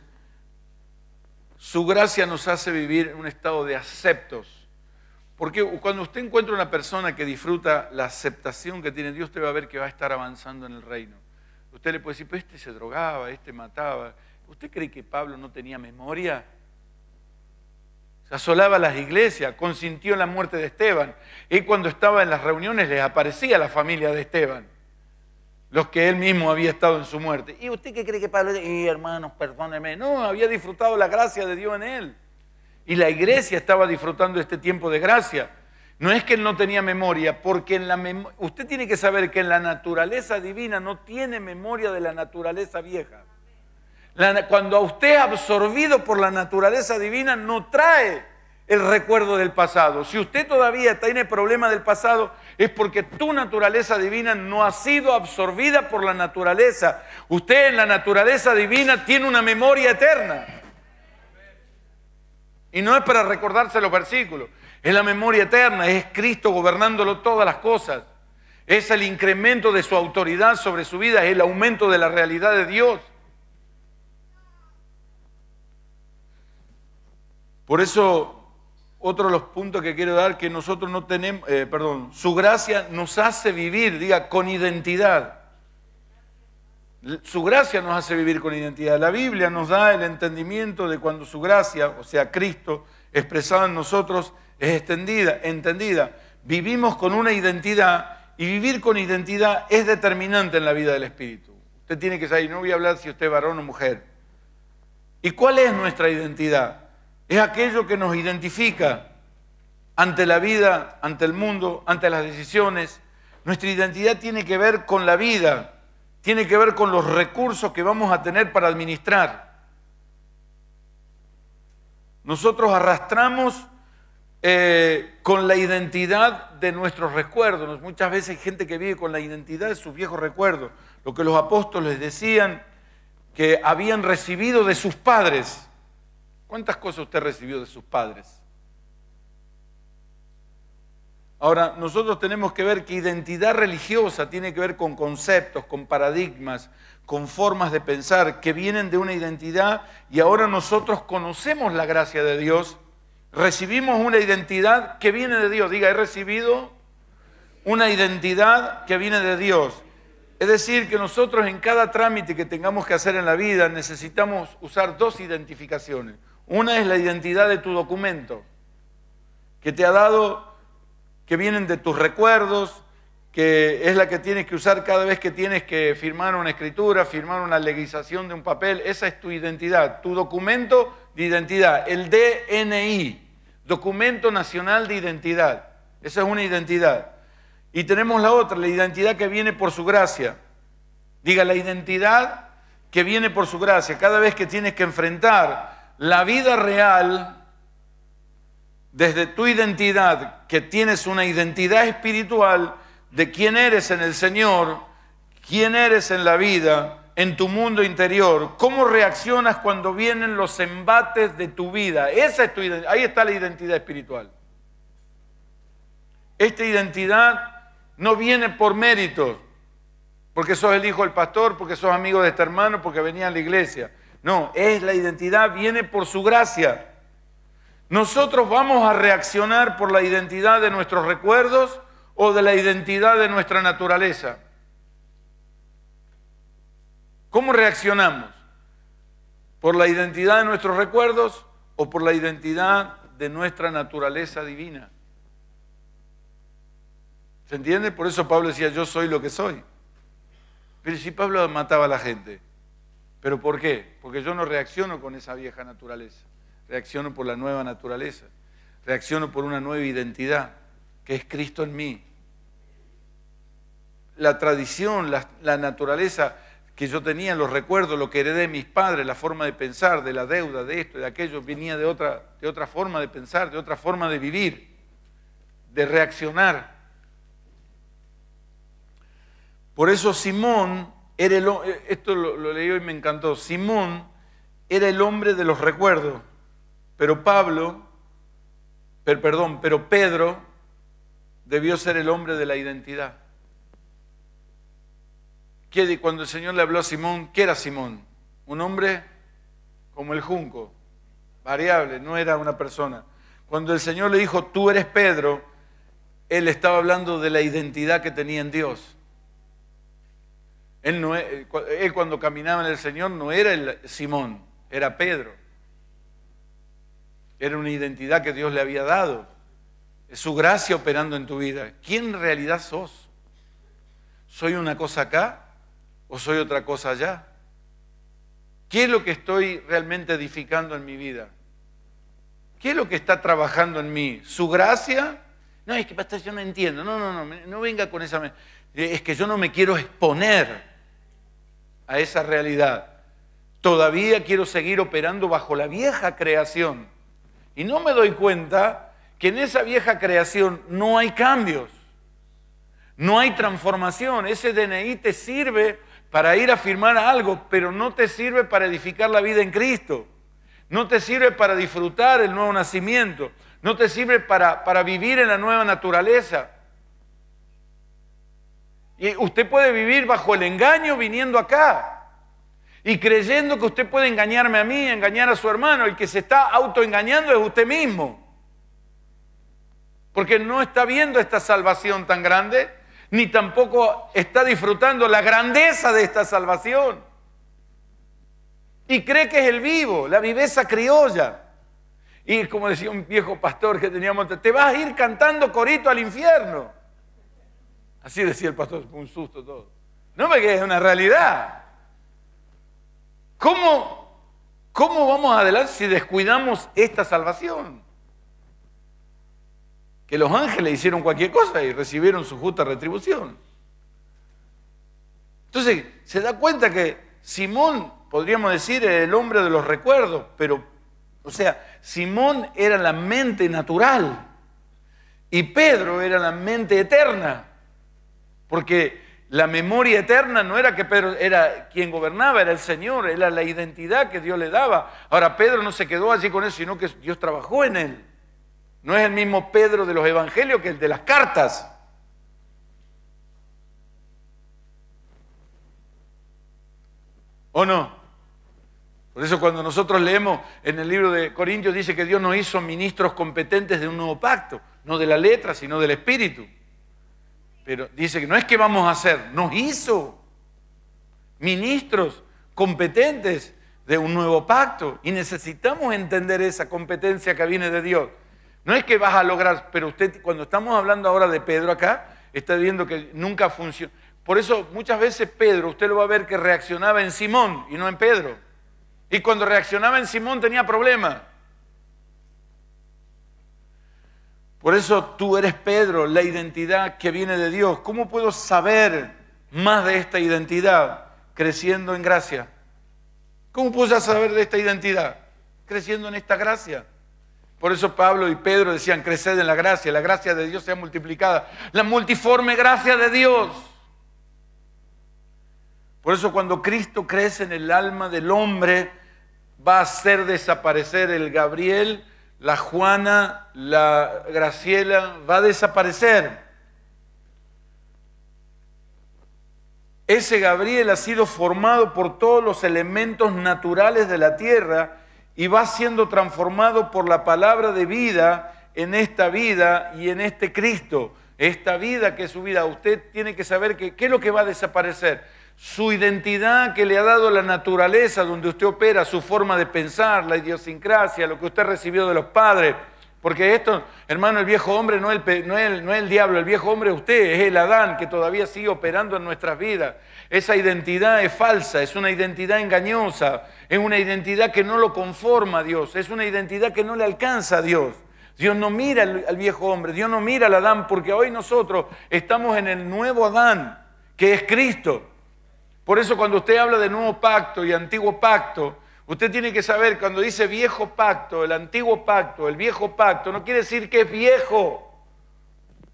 su gracia nos hace vivir en un estado de aceptos. Porque cuando usted encuentra una persona que disfruta la aceptación que tiene Dios, usted va a ver que va a estar avanzando en el reino. Usted le puede decir, pues este se drogaba, este mataba. ¿Usted cree que Pablo no tenía memoria? Se asolaba las iglesias, consintió la muerte de Esteban. Y cuando estaba en las reuniones les aparecía la familia de Esteban los que él mismo había estado en su muerte. ¿Y usted qué cree que Pablo Y hermanos, perdóneme. No, había disfrutado la gracia de Dios en él. Y la iglesia estaba disfrutando este tiempo de gracia. No es que él no tenía memoria, porque en la usted tiene que saber que en la naturaleza divina no tiene memoria de la naturaleza vieja. cuando a usted absorbido por la naturaleza divina no trae el recuerdo del pasado. Si usted todavía está problemas problema del pasado, es porque tu naturaleza divina no ha sido absorbida por la naturaleza. Usted en la naturaleza divina tiene una memoria eterna. Y no es para recordarse los versículos, es la memoria eterna, es Cristo gobernándolo todas las cosas. Es el incremento de su autoridad sobre su vida, es el aumento de la realidad de Dios. Por eso otro de los puntos que quiero dar, que nosotros no tenemos, eh, perdón, su gracia nos hace vivir, diga, con identidad. Su gracia nos hace vivir con identidad. La Biblia nos da el entendimiento de cuando su gracia, o sea, Cristo, expresada en nosotros, es extendida, entendida. Vivimos con una identidad y vivir con identidad es determinante en la vida del Espíritu. Usted tiene que saber, no voy a hablar si usted es varón o mujer. ¿Y cuál es nuestra identidad? es aquello que nos identifica ante la vida, ante el mundo, ante las decisiones. Nuestra identidad tiene que ver con la vida, tiene que ver con los recursos que vamos a tener para administrar. Nosotros arrastramos eh, con la identidad de nuestros recuerdos. Muchas veces hay gente que vive con la identidad de sus viejos recuerdos, lo que los apóstoles decían que habían recibido de sus padres. ¿Cuántas cosas usted recibió de sus padres? Ahora, nosotros tenemos que ver que identidad religiosa tiene que ver con conceptos, con paradigmas, con formas de pensar que vienen de una identidad y ahora nosotros conocemos la gracia de Dios, recibimos una identidad que viene de Dios. Diga, he recibido una identidad que viene de Dios. Es decir, que nosotros en cada trámite que tengamos que hacer en la vida necesitamos usar dos identificaciones. Una es la identidad de tu documento, que te ha dado, que vienen de tus recuerdos, que es la que tienes que usar cada vez que tienes que firmar una escritura, firmar una legalización de un papel. Esa es tu identidad, tu documento de identidad, el DNI, Documento Nacional de Identidad. Esa es una identidad. Y tenemos la otra, la identidad que viene por su gracia. Diga, la identidad que viene por su gracia. Cada vez que tienes que enfrentar la vida real desde tu identidad, que tienes una identidad espiritual de quién eres en el Señor, quién eres en la vida, en tu mundo interior, cómo reaccionas cuando vienen los embates de tu vida. Esa es tu ahí está la identidad espiritual. Esta identidad no viene por méritos, porque sos el hijo del pastor, porque sos amigo de este hermano, porque venía a la iglesia. No, es la identidad, viene por su gracia. Nosotros vamos a reaccionar por la identidad de nuestros recuerdos o de la identidad de nuestra naturaleza. ¿Cómo reaccionamos? ¿Por la identidad de nuestros recuerdos o por la identidad de nuestra naturaleza divina? ¿Se entiende? Por eso Pablo decía, yo soy lo que soy. Pero si Pablo mataba a la gente, ¿Pero por qué? Porque yo no reacciono con esa vieja naturaleza, reacciono por la nueva naturaleza, reacciono por una nueva identidad, que es Cristo en mí. La tradición, la, naturaleza que yo tenía, los recuerdos, lo que heredé de mis padres, la forma de pensar, de la deuda, de esto, de aquello, venía de otra, de otra forma de pensar, de otra forma de vivir, de reaccionar. Por eso Simón eh, esto lo, leí y me encantó. Simón era el hombre de los recuerdos, pero Pablo, perdón, pero Pedro debió ser el hombre de la identidad. cuando el Señor le habló a Simón, ¿qué era Simón? Un hombre como el junco, variable, no era una persona. Cuando el Señor le dijo, tú eres Pedro, él estaba hablando de la identidad que tenía en Dios. E, él, cuando caminaba en el Señor no era el Simón, era Pedro. Era una identidad que Dios le había dado. Es su gracia operando en tu vida. ¿Quién en realidad sos? ¿Soy una cosa acá o soy otra cosa allá? ¿Qué es lo que estoy realmente edificando en mi vida? ¿Qué es lo que está trabajando en mí? ¿Su gracia? No, es que pastor, yo no entiendo. No, no, no, no venga con esa... Eh, es que yo no me quiero exponer a esa realidad. Todavía quiero seguir operando bajo la vieja creación. Y no me doy cuenta que en esa vieja creación no hay cambios, no hay transformación. Ese DNI te sirve para ir a firmar algo, pero no te sirve para edificar la vida en Cristo. No te sirve para disfrutar el nuevo nacimiento. No te sirve para, para vivir en la nueva naturaleza. Y usted puede vivir bajo el engaño viniendo acá y creyendo que usted puede engañarme a mí, engañar a su hermano. El que se está autoengañando es usted mismo. Porque no está viendo esta salvación tan grande, ni tampoco está disfrutando la grandeza de esta salvación. Y cree que es el vivo, la viveza criolla. Y como decía un viejo pastor que teníamos, te vas a ir cantando corito al infierno. Así decía el pastor, un susto todo. No, me es una realidad. ¿Cómo, cómo vamos adelante si descuidamos esta salvación? Que los ángeles hicieron cualquier cosa y recibieron su justa retribución. Entonces, se da cuenta que Simón, podríamos decir, es el hombre de los recuerdos, pero, o sea, Simón era la mente natural y Pedro era la mente eterna. Porque la memoria eterna no era que Pedro era quien gobernaba, era el Señor, era la identidad que Dios le daba. Ahora, Pedro no se quedó allí con eso, sino que Dios trabajó en él. No es el mismo Pedro de los evangelios que el de las cartas. ¿O no? Por eso cuando nosotros leemos en el libro de Corintios dice que Dios no hizo ministros competentes de un nuevo pacto, no de la letra, sino del espíritu. Pero dice que no es que vamos a hacer, nos hizo ministros competentes de un nuevo pacto y necesitamos entender esa competencia que viene de Dios. No es que vas a lograr, pero usted cuando estamos hablando ahora de Pedro acá, está viendo que nunca funciona. Por eso muchas veces Pedro, usted lo va a ver que reaccionaba en Simón y no en Pedro. Y cuando reaccionaba en Simón tenía problemas. Por eso tú eres Pedro, la identidad que viene de Dios. ¿Cómo puedo saber más de esta identidad? Creciendo en gracia. ¿Cómo puedo saber de esta identidad? Creciendo en esta gracia. Por eso Pablo y Pedro decían, creced en la gracia, la gracia de Dios sea multiplicada, la multiforme gracia de Dios. Por eso cuando Cristo crece en el alma del hombre, va a hacer desaparecer el Gabriel la Juana, la Graciela, va a desaparecer. Ese Gabriel ha sido formado por todos los elementos naturales de la tierra y va siendo transformado por la palabra de vida en esta vida y en este Cristo. Esta vida que es su vida. Usted tiene que saber qué es lo que va a desaparecer su identidad que le ha dado la naturaleza donde usted opera, su forma de pensar, la idiosincrasia, lo que usted recibió de los padres. Porque esto, hermano, el viejo hombre no es el, no, no el, diablo, el viejo hombre es usted, es el Adán que todavía sigue operando en nuestras vidas. Esa identidad es falsa, es una identidad engañosa, es una identidad que no lo conforma a Dios, es una identidad que no le alcanza a Dios. Dios no mira al viejo hombre, Dios no mira al Adán, porque hoy nosotros estamos en el nuevo Adán, que es Cristo. Por eso cuando usted habla de nuevo pacto y antiguo pacto, usted tiene que saber, cuando dice viejo pacto, el antiguo pacto, el viejo pacto, no quiere decir que es viejo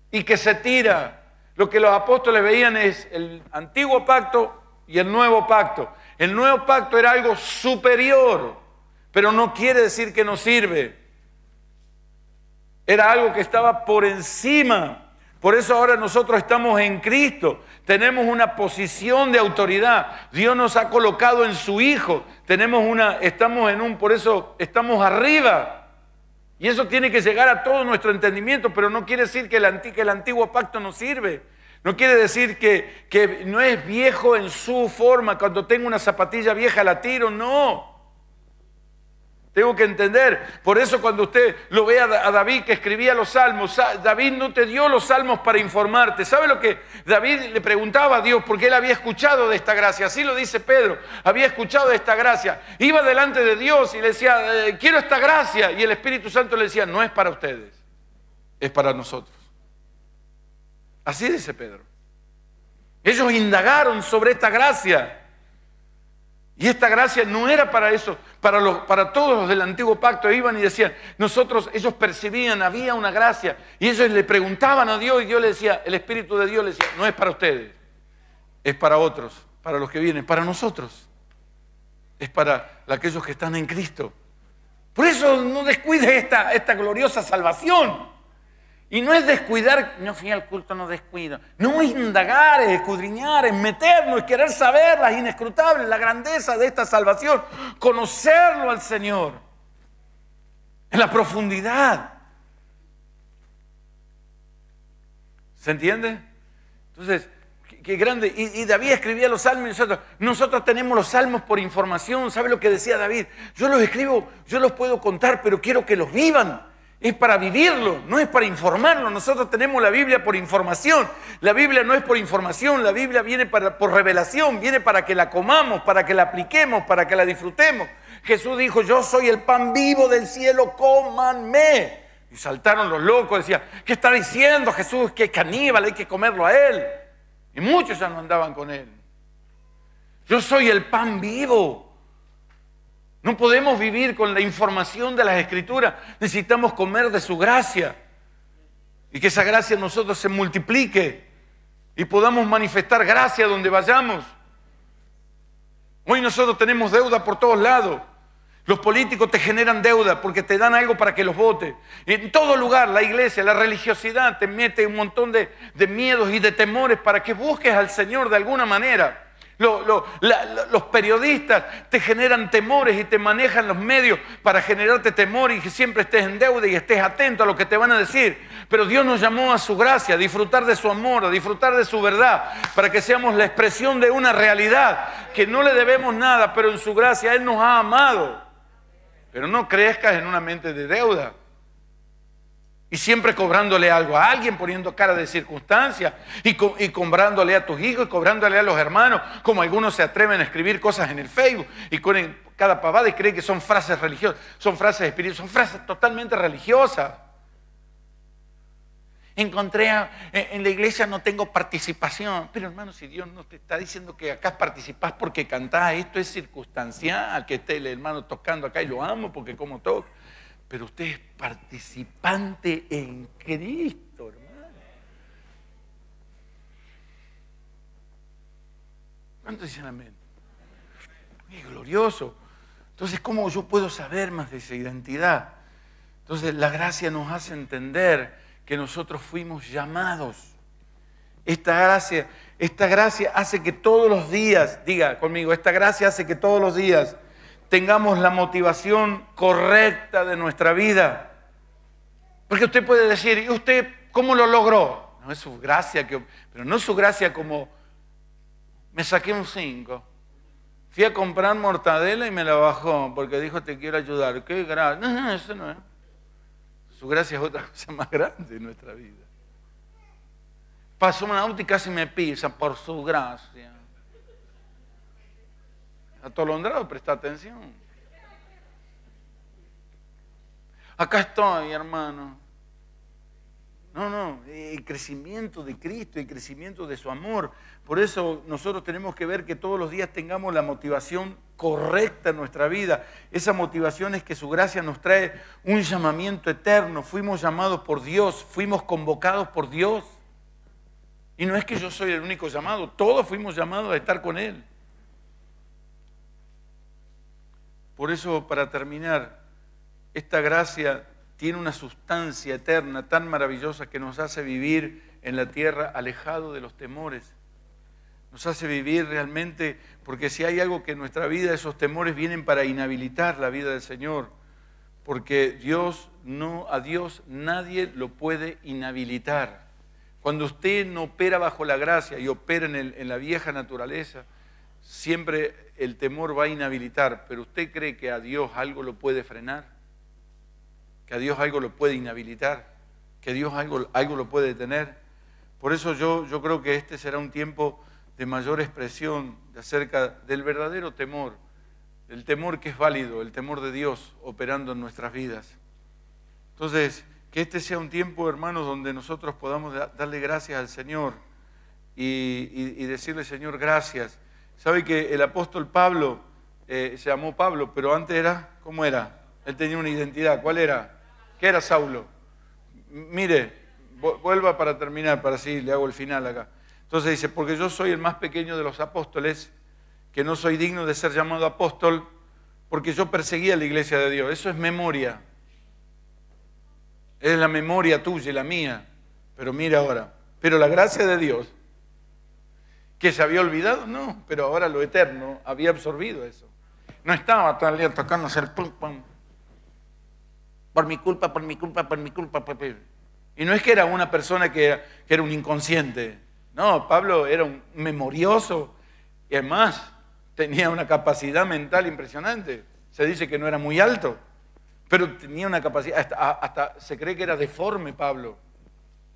y que se tira. Lo que los apóstoles veían es el antiguo pacto y el nuevo pacto. El nuevo pacto era algo superior, pero no quiere decir que no sirve. Era algo que estaba por encima por eso ahora nosotros estamos en Cristo, tenemos una posición de autoridad. Dios nos ha colocado en su Hijo. Tenemos una, estamos en un, por eso estamos arriba. Y eso tiene que llegar a todo nuestro entendimiento, pero no quiere decir que el, el antiguo pacto no sirve. No quiere decir que, que no es viejo en su forma. Cuando tengo una zapatilla vieja la tiro, no. Tengo que entender. Por eso cuando usted lo ve a David que escribía los salmos, David no te dio los salmos para informarte. ¿Sabe lo que David le preguntaba a Dios? Porque él había escuchado de esta gracia. Así lo dice Pedro. Había escuchado de esta gracia. Iba delante de Dios y le decía, eh, quiero esta gracia. Y el Espíritu Santo le decía, no es para ustedes, es para nosotros. Así dice Pedro. Ellos indagaron sobre esta gracia. Y esta gracia no era para eso, para, los, para todos los del antiguo pacto iban y decían, nosotros, ellos percibían, había una gracia, y ellos le preguntaban a Dios y Dios le decía, el Espíritu de Dios le decía, no es para ustedes, es para otros, para los que vienen, para nosotros, es para aquellos que están en Cristo. Por eso no descuide esta, esta gloriosa salvación. Y no es descuidar, no fui al culto, no descuido. No es indagar, es escudriñar, es meternos, es querer saber las inescrutables, la grandeza de esta salvación. Conocerlo al Señor. En la profundidad. ¿Se entiende? Entonces, qué grande. Y, David escribía los salmos y nosotros, nosotros tenemos los salmos por información. ¿Sabe lo que decía David? Yo los escribo, yo los puedo contar, pero quiero que los vivan es para vivirlo, no es para informarlo. Nosotros tenemos la Biblia por información. La Biblia no es por información, la Biblia viene para, por revelación, viene para que la comamos, para que la apliquemos, para que la disfrutemos. Jesús dijo, yo soy el pan vivo del cielo, cómanme. Y saltaron los locos, decían, ¿qué está diciendo Jesús? Que es caníbal, hay que comerlo a él. Y muchos ya no andaban con él. Yo soy el pan vivo. No podemos vivir con la información de las escrituras. Necesitamos comer de su gracia. Y que esa gracia nosotros se multiplique y podamos manifestar gracia donde vayamos. Hoy nosotros tenemos deuda por todos lados. Los políticos te generan deuda porque te dan algo para que los votes. en todo lugar, la iglesia, la religiosidad te mete un montón de miedos y de temores para que busques al Señor de alguna manera los periodistas te generan temores y te manejan los medios para generarte temor y que siempre estés en deuda y estés atento a lo que te van a decir. Pero Dios nos llamó a su gracia, a disfrutar de su amor, a disfrutar de su verdad, para que seamos la expresión de una realidad que no le debemos nada, pero en su gracia Él nos ha amado. Pero no crezcas en una mente de deuda y siempre cobrándole algo a alguien, poniendo cara de circunstancia y, cobrándole a tus hijos y cobrándole a los hermanos, como algunos se atreven a escribir cosas en el Facebook y con cada pavada y creen que son frases religiosas, son frases de espíritu son frases totalmente religiosas. Encontré en la iglesia no tengo participación. Pero hermano, si Dios no te está diciendo que acá participás porque cantás, esto es circunstancial, que esté el hermano tocando acá y lo amo porque como toca pero usted es participante en Cristo, hermano. ¿Cuántos dicen amén? Es glorioso. Entonces, ¿cómo yo puedo saber más de esa identidad? Entonces, la gracia nos hace entender que nosotros fuimos llamados. Esta gracia, esta gracia hace que todos los días, diga conmigo, esta gracia hace que todos los días tengamos la motivación correcta de nuestra vida. Porque usted puede decir, ¿y usted cómo lo logró? No es su gracia, que, pero no es su gracia como me saqué un 5. Fui a comprar mortadela y me la bajó porque dijo te quiero ayudar. Qué gracia. No, no, eso no es. Su gracia es otra cosa más grande en nuestra vida. Pasó una auto y casi me pisa por su gracia. Atolondrado, presta atención. Acá estoy, hermano. No, no, el crecimiento de Cristo, el crecimiento de su amor. Por eso nosotros tenemos que ver que todos los días tengamos la motivación correcta en nuestra vida. Esa motivación es que su gracia nos trae un llamamiento eterno. Fuimos llamados por Dios, fuimos convocados por Dios. Y no es que yo soy el único llamado, todos fuimos llamados a estar con Él. Por eso, para terminar, esta gracia tiene una sustancia eterna tan maravillosa que nos hace vivir en la tierra alejado de los temores. Nos hace vivir realmente, porque si hay algo que en nuestra vida, esos temores vienen para inhabilitar la vida del Señor. Porque Dios no, a Dios nadie lo puede inhabilitar. Cuando usted no opera bajo la gracia y opera en, en la vieja naturaleza, siempre el temor va a inhabilitar, pero ¿usted cree que a Dios algo lo puede frenar? ¿Que a Dios algo lo puede inhabilitar? ¿Que Dios algo, algo lo puede detener? Por eso yo, yo creo que este será un tiempo de mayor expresión acerca del verdadero temor, el temor que es válido, el temor de Dios operando en nuestras vidas. Entonces, que este sea un tiempo, hermanos, donde nosotros podamos darle gracias al Señor y, y decirle, Señor, gracias ¿Sabe que el apóstol Pablo eh, se llamó Pablo, pero antes era, ¿cómo era? Él tenía una identidad. ¿Cuál era? ¿Qué era Saulo? Mire, vuelva para terminar, para así le hago el final acá. Entonces dice, porque yo soy el más pequeño de los apóstoles, que no soy digno de ser llamado apóstol, porque yo perseguía la iglesia de Dios. Eso es memoria. Es la memoria tuya y la mía. Pero mira ahora, pero la gracia de Dios ¿Que se había olvidado? No, pero ahora lo eterno había absorbido eso. No estaba tan el día pum, pum. Por mi culpa, por mi culpa, por mi culpa. Por... Y no es que era una persona que, era un inconsciente. No, Pablo era un memorioso. Y además, tenía una capacidad mental impresionante. Se dice que no era muy alto, pero tenía una capacidad, hasta, se cree que era deforme Pablo.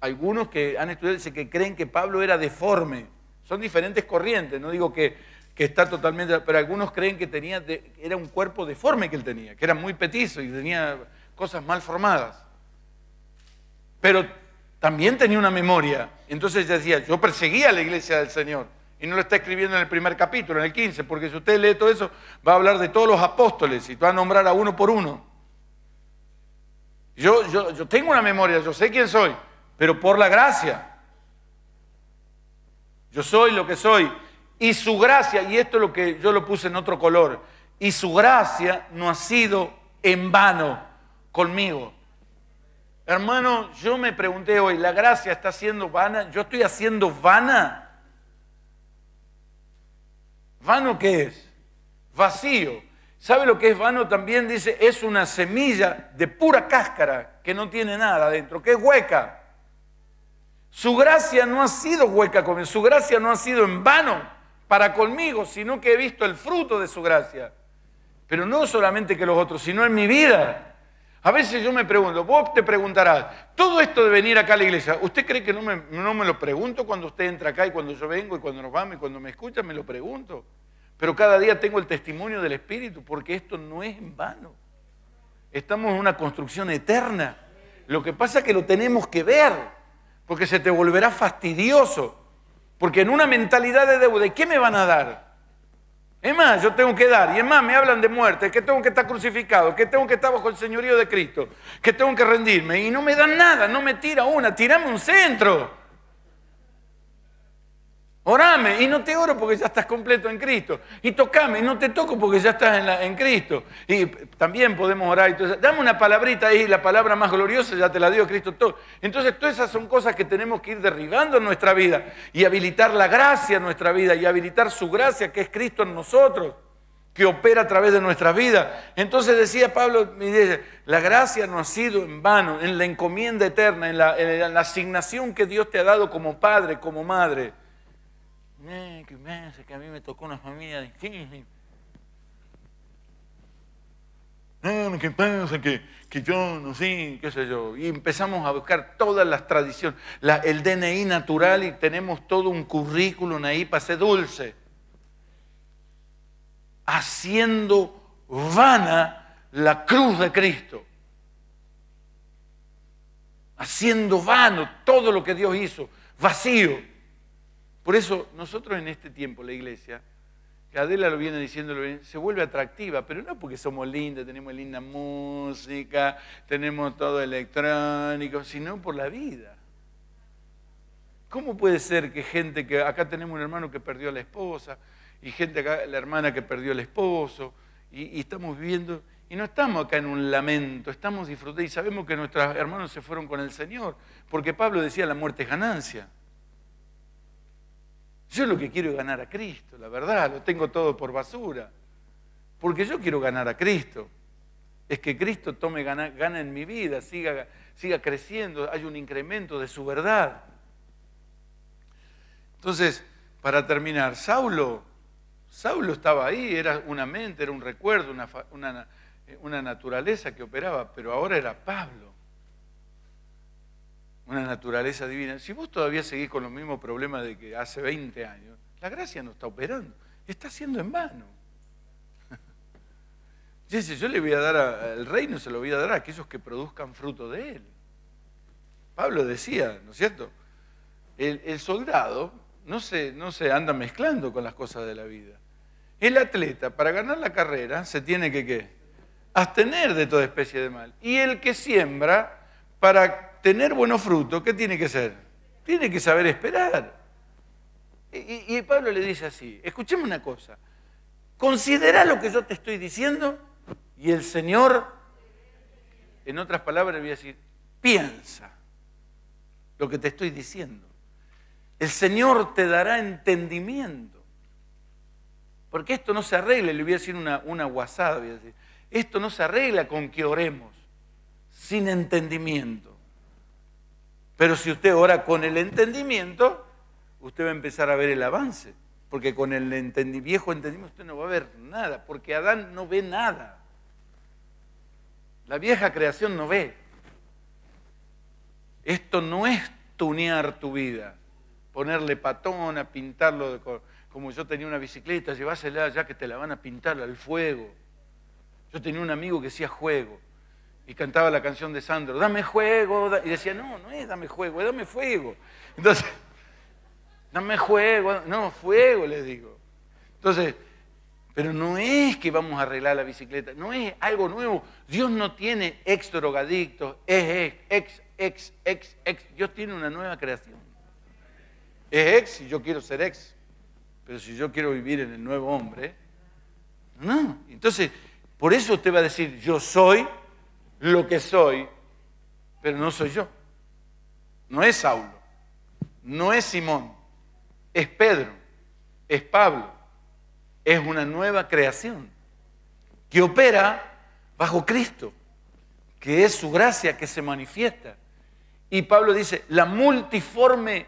Algunos que han estudiado dicen que creen que Pablo era deforme. Son diferentes corrientes, no digo que, está totalmente, pero algunos creen que tenía era un cuerpo deforme que él tenía, que era muy petizo y tenía cosas mal formadas. Pero también tenía una memoria. Entonces decía, yo perseguía a la iglesia del Señor. Y no lo está escribiendo en el primer capítulo, en el 15, porque si usted lee todo eso, va a hablar de todos los apóstoles y va a nombrar a uno por uno. Yo, yo, yo tengo una memoria, yo sé quién soy, pero por la gracia. Yo soy lo que soy. Y su gracia, y esto es lo que yo lo puse en otro color, y su gracia no ha sido en vano conmigo. Hermano, yo me pregunté hoy, ¿la gracia está siendo vana? ¿Yo estoy haciendo vana? ¿Vano qué es? Vacío. ¿Sabe lo que es vano? También dice, es una semilla de pura cáscara que no tiene nada adentro, que es hueca. Su gracia no ha sido hueca conmigo, su gracia no ha sido en vano para conmigo, sino que he visto el fruto de su gracia. Pero no solamente que los otros, sino en mi vida. A veces yo me pregunto, vos te preguntarás, todo esto de venir acá a la iglesia, ¿usted cree que no me, lo pregunto cuando usted entra acá y cuando yo vengo y cuando nos vamos y cuando me escucha, Me lo pregunto. Pero cada día tengo el testimonio del Espíritu, porque esto no es en vano. Estamos en una construcción eterna. Lo que pasa es que lo tenemos que ver porque se te volverá fastidioso. Porque en una mentalidad de deuda, ¿qué me van a dar? Es más, yo tengo que dar. Y es más, me hablan de muerte, que tengo que estar crucificado, que tengo que estar bajo el señorío de Cristo, que tengo que rendirme. Y no me dan nada, no me tira una, tirame un centro. Orame y no te oro porque ya estás completo en Cristo. Y tocame y no te toco porque ya estás en, Cristo. Y también podemos orar. Entonces, dame una palabrita ahí, la palabra más gloriosa ya te la dio Cristo todo. Entonces, todas esas son cosas que tenemos que ir derribando en nuestra vida y habilitar la gracia en nuestra vida y habilitar su gracia que es Cristo en nosotros, que opera a través de nuestra vida. Entonces decía Pablo, la gracia no ha sido en vano, en la encomienda eterna, en la, en la asignación que Dios te ha dado como padre, como madre. Eh, que me que a mí me tocó una familia difícil. No, eh, que pasa? Que, que yo no sé, qué sé yo. Y empezamos a buscar todas las tradiciones, el DNI natural y tenemos todo un currículum ahí para ser dulce. Haciendo vana la cruz de Cristo. Haciendo vano todo lo que Dios hizo, vacío. Por eso nosotros en este tiempo, la iglesia, que Adela lo viene diciendo, se vuelve atractiva, pero no porque somos lindas, tenemos linda música, tenemos todo electrónico, sino por la vida. ¿Cómo puede ser que gente que acá tenemos un hermano que perdió a la esposa y gente acá, la hermana que perdió al esposo y, y estamos viviendo y no estamos acá en un lamento, estamos disfrutando y sabemos que nuestros hermanos se fueron con el Señor, porque Pablo decía la muerte es ganancia. Yo lo que quiero es ganar a Cristo, la verdad, lo tengo todo por basura. Porque yo quiero ganar a Cristo. Es que Cristo tome gana, en mi vida, siga, siga creciendo, hay un incremento de su verdad. Entonces, para terminar, Saulo, Saulo estaba ahí, era una mente, era un recuerdo, una eh, naturaleza que operaba, pero ahora era Pablo una naturaleza divina, si vos todavía seguís con los mismos problemas de que hace 20 años, la gracia no está operando, está siendo en vano. Dice, yo le voy a dar al reino, se lo voy a dar a aquellos que produzcan fruto de él. Pablo decía, ¿no es cierto? El, soldado no se, no se anda mezclando con las cosas de la vida. El atleta, para ganar la carrera, se tiene que, ¿qué? Abstener de toda especie de mal. Y el que siembra, para tener buenos frutos, ¿qué tiene que ser? Tiene que saber esperar. Y, Pablo le dice así, escuchemos una cosa, considera lo que yo te estoy diciendo y el Señor, en otras palabras, le voy a decir, piensa lo que te estoy diciendo. El Señor te dará entendimiento. Porque esto no se arregla, le voy a decir una, una guasada, esto no se arregla con que oremos sin entendimiento. Pero si usted ora con el entendimiento, usted va a empezar a ver el avance. Porque con el viejo entendimiento usted no va a ver nada, porque Adán no ve nada. La vieja creación no ve. Esto no es tunear tu vida, ponerle a pintarlo como yo tenía una bicicleta, llevásela ya que te la van a pintar al fuego. Yo tenía un amigo que hacía juego y cantaba la canción de Sandro, dame juego, y decía, no, no es dame juego, dame fuego. Entonces, dame juego, no, fuego le digo. Entonces, pero no es que vamos a arreglar la bicicleta, no es algo nuevo. Dios no tiene ex drogadictos, es ex, ex, ex, ex. Dios tiene una nueva creación. Es ex y yo quiero ser ex, pero si yo quiero vivir en el nuevo hombre, no. Entonces, por eso usted va a decir, yo soy lo que soy, pero no soy yo. No es Saulo, no es Simón, es Pedro, es Pablo. Es una nueva creación que opera bajo Cristo, que es su gracia que se manifiesta. Y Pablo dice, la multiforme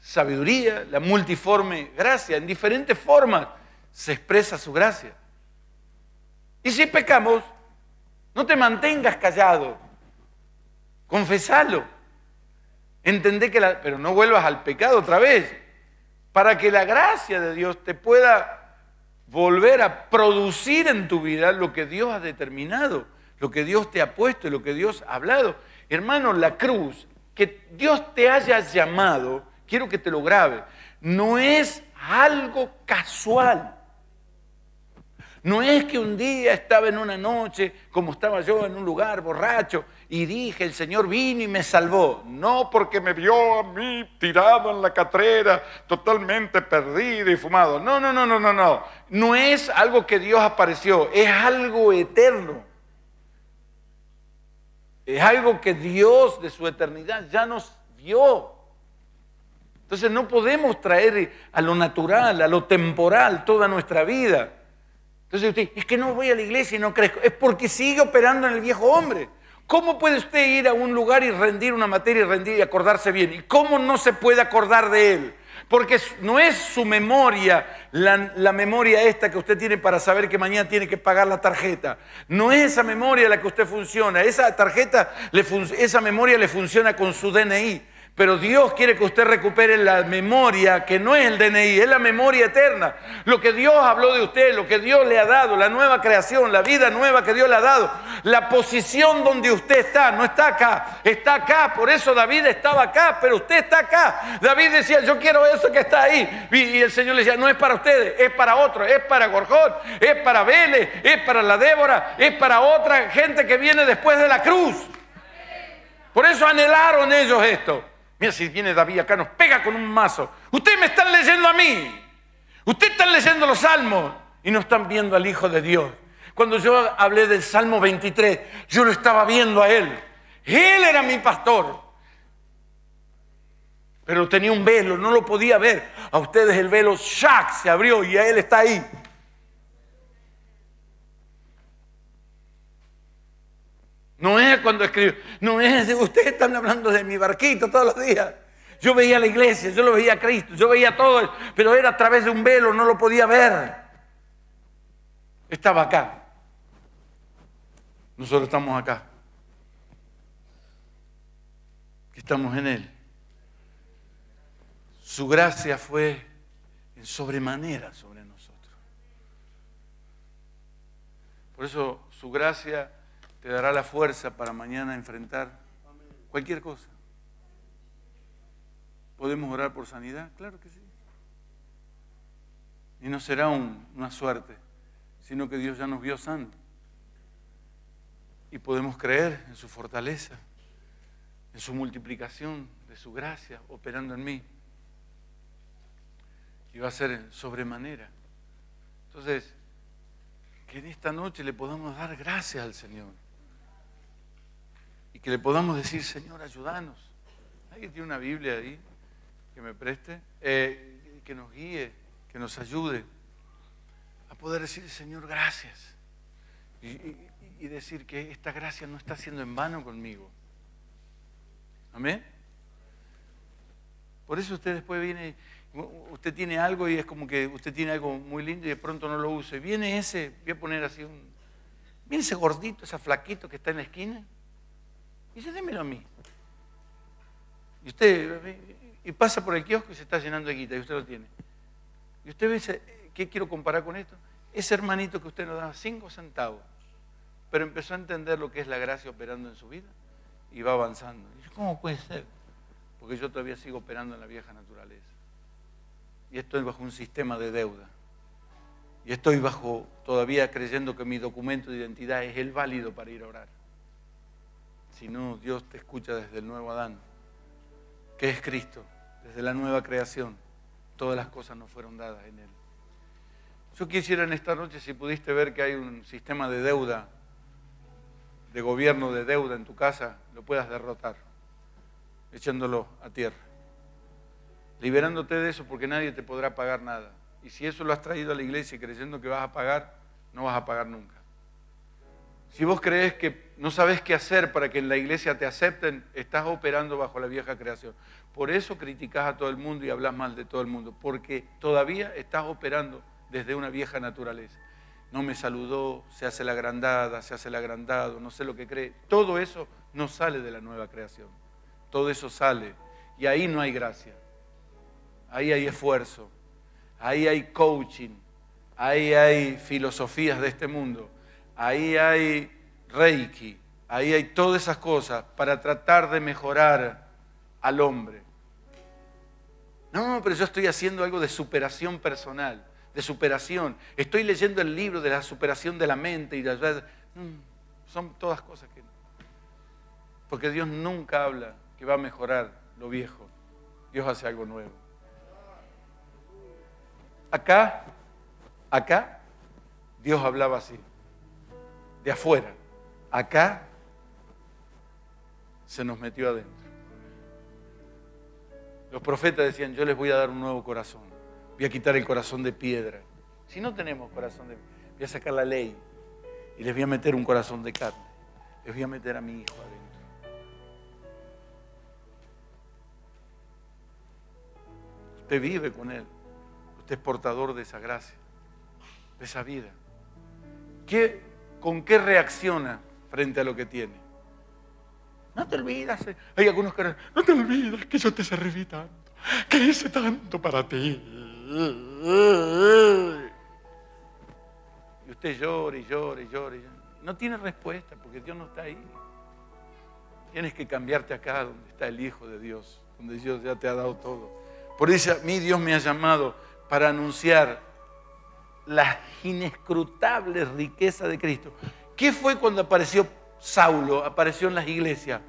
sabiduría, la multiforme gracia, en diferentes formas se expresa su gracia. Y si pecamos, no te mantengas callado. Confesalo. Entendé que la... Pero no vuelvas al pecado otra vez. Para que la gracia de Dios te pueda volver a producir en tu vida lo que Dios ha determinado, lo que Dios te ha puesto y lo que Dios ha hablado. Hermano, la cruz, que Dios te haya llamado, quiero que te lo grabe, no es algo casual. No es que un día estaba en una noche, como estaba yo en un lugar borracho, y dije, el Señor vino y me salvó. No porque me vio a mí tirado en la catrera, totalmente perdido y fumado. No, no, no, no, no, no. No es algo que Dios apareció, es algo eterno. Es algo que Dios de su eternidad ya nos vio Entonces no podemos traer a lo natural, a lo temporal toda nuestra vida. Entonces usted, es que no voy a la iglesia y no crezco. Es porque sigue operando en el viejo hombre. ¿Cómo puede usted ir a un lugar y rendir una materia y rendir y acordarse bien? ¿Y cómo no se puede acordar de él? Porque no es su memoria, la, memoria esta que usted tiene para saber que mañana tiene que pagar la tarjeta. No es esa memoria la que usted funciona. Esa tarjeta, esa memoria le funciona con su DNI. Pero Dios quiere que usted recupere la memoria que no es el DNI, es la memoria eterna. Lo que Dios habló de usted, lo que Dios le ha dado, la nueva creación, la vida nueva que Dios le ha dado, la posición donde usted está, no está acá, está acá. Por eso David estaba acá, pero usted está acá. David decía, yo quiero eso que está ahí. Y, el Señor le decía, no es para ustedes, es para otros, es para Gorjot, es para Vélez, es para la Débora, es para otra gente que viene después de la cruz. Por eso anhelaron ellos esto. Mira si viene David acá, nos pega con un mazo. Ustedes me están leyendo a mí. Ustedes están leyendo los salmos y no están viendo al Hijo de Dios. Cuando yo hablé del Salmo 23, yo lo estaba viendo a Él. Él era mi pastor. Pero tenía un velo, no lo podía ver. A ustedes el velo, ¡shack! se abrió y a Él está ahí. No es cuando escribo, no es, ustedes están hablando de mi barquito todos los días. Yo veía la iglesia, yo lo veía a Cristo, yo veía todo, pero era a través de un velo, no lo podía ver. Estaba acá. Nosotros estamos acá. Estamos en Él. Su gracia fue en sobremanera sobre nosotros. Por eso su gracia te dará la fuerza para mañana enfrentar cualquier cosa. ¿Podemos orar por sanidad? Claro que sí. Y no será una suerte, sino que Dios ya nos vio sanos. Y podemos creer en su fortaleza, en su multiplicación, de su gracia operando en mí. Y va a ser sobremanera. Entonces, que en esta noche le podamos dar gracias al Señor y que le podamos decir, Señor, ayúdanos. ¿Alguien tiene una Biblia ahí que me preste? Eh, que nos guíe, que nos ayude a poder decir, Señor, gracias. Y, y decir que esta gracia no está siendo en vano conmigo. Amén. Por eso usted después viene, usted tiene algo y es como que usted tiene algo muy lindo y de pronto no lo usa. Y viene ese, voy a poner así un, viene ese gordito, ese flaquito que está en la esquina y démelo a mí. Y usted y pasa por el kiosco y se está llenando de guita y usted lo tiene. Y usted dice, ¿qué quiero comparar con esto? Ese hermanito que usted nos da cinco centavos, pero empezó a entender lo que es la gracia operando en su vida y va avanzando. Y dice, ¿Cómo puede ser? Porque yo todavía sigo operando en la vieja naturaleza. Y estoy bajo un sistema de deuda. Y estoy bajo todavía creyendo que mi documento de identidad es el válido para ir a orar. Si no, Dios te escucha desde el nuevo Adán, que es Cristo, desde la nueva creación. Todas las cosas no fueron dadas en Él. Yo quisiera en esta noche, si pudiste ver que hay un sistema de deuda, de gobierno de deuda en tu casa, lo puedas derrotar, echándolo a tierra. Liberándote de eso porque nadie te podrá pagar nada. Y si eso lo has traído a la iglesia creyendo que vas a pagar, no vas a pagar nunca. Si vos crees que no sabes qué hacer para que en la iglesia te acepten, estás operando bajo la vieja creación. Por eso criticas a todo el mundo y hablas mal de todo el mundo, porque todavía estás operando desde una vieja naturaleza. No me saludó, se hace la agrandada, se hace el agrandado, no sé lo que cree. Todo eso no sale de la nueva creación. Todo eso sale. Y ahí no hay gracia. Ahí hay esfuerzo. Ahí hay coaching. Ahí hay filosofías de este mundo. Ahí hay Reiki, ahí hay todas esas cosas para tratar de mejorar al hombre. No, pero yo estoy haciendo algo de superación personal, de superación. Estoy leyendo el libro de la superación de la mente y la... Mm, son todas cosas que porque Dios nunca habla que va a mejorar lo viejo. Dios hace algo nuevo. Acá, acá, Dios hablaba así, de afuera acá se nos metió adentro. Los profetas decían, yo les voy a dar un nuevo corazón, voy a quitar el corazón de piedra. Si no tenemos corazón de piedra, voy a sacar la ley y les voy a meter un corazón de carne, les voy a meter a mi hijo adentro. Usted vive con Él, usted es portador de esa gracia, de esa vida. ¿Qué, ¿Con qué reacciona frente a lo que tiene. No te olvides... Eh. Hay algunos que no te olvides que yo te serví tanto, que hice tanto para ti. Y usted llora y llora y llora. No tiene respuesta porque Dios no está ahí. Tienes que cambiarte acá donde está el Hijo de Dios, donde Dios ya te ha dado todo. Por eso a mí Dios me ha llamado para anunciar ...la inescrutables riqueza de Cristo. ¿Qué fue cuando apareció Saulo, apareció en las iglesias?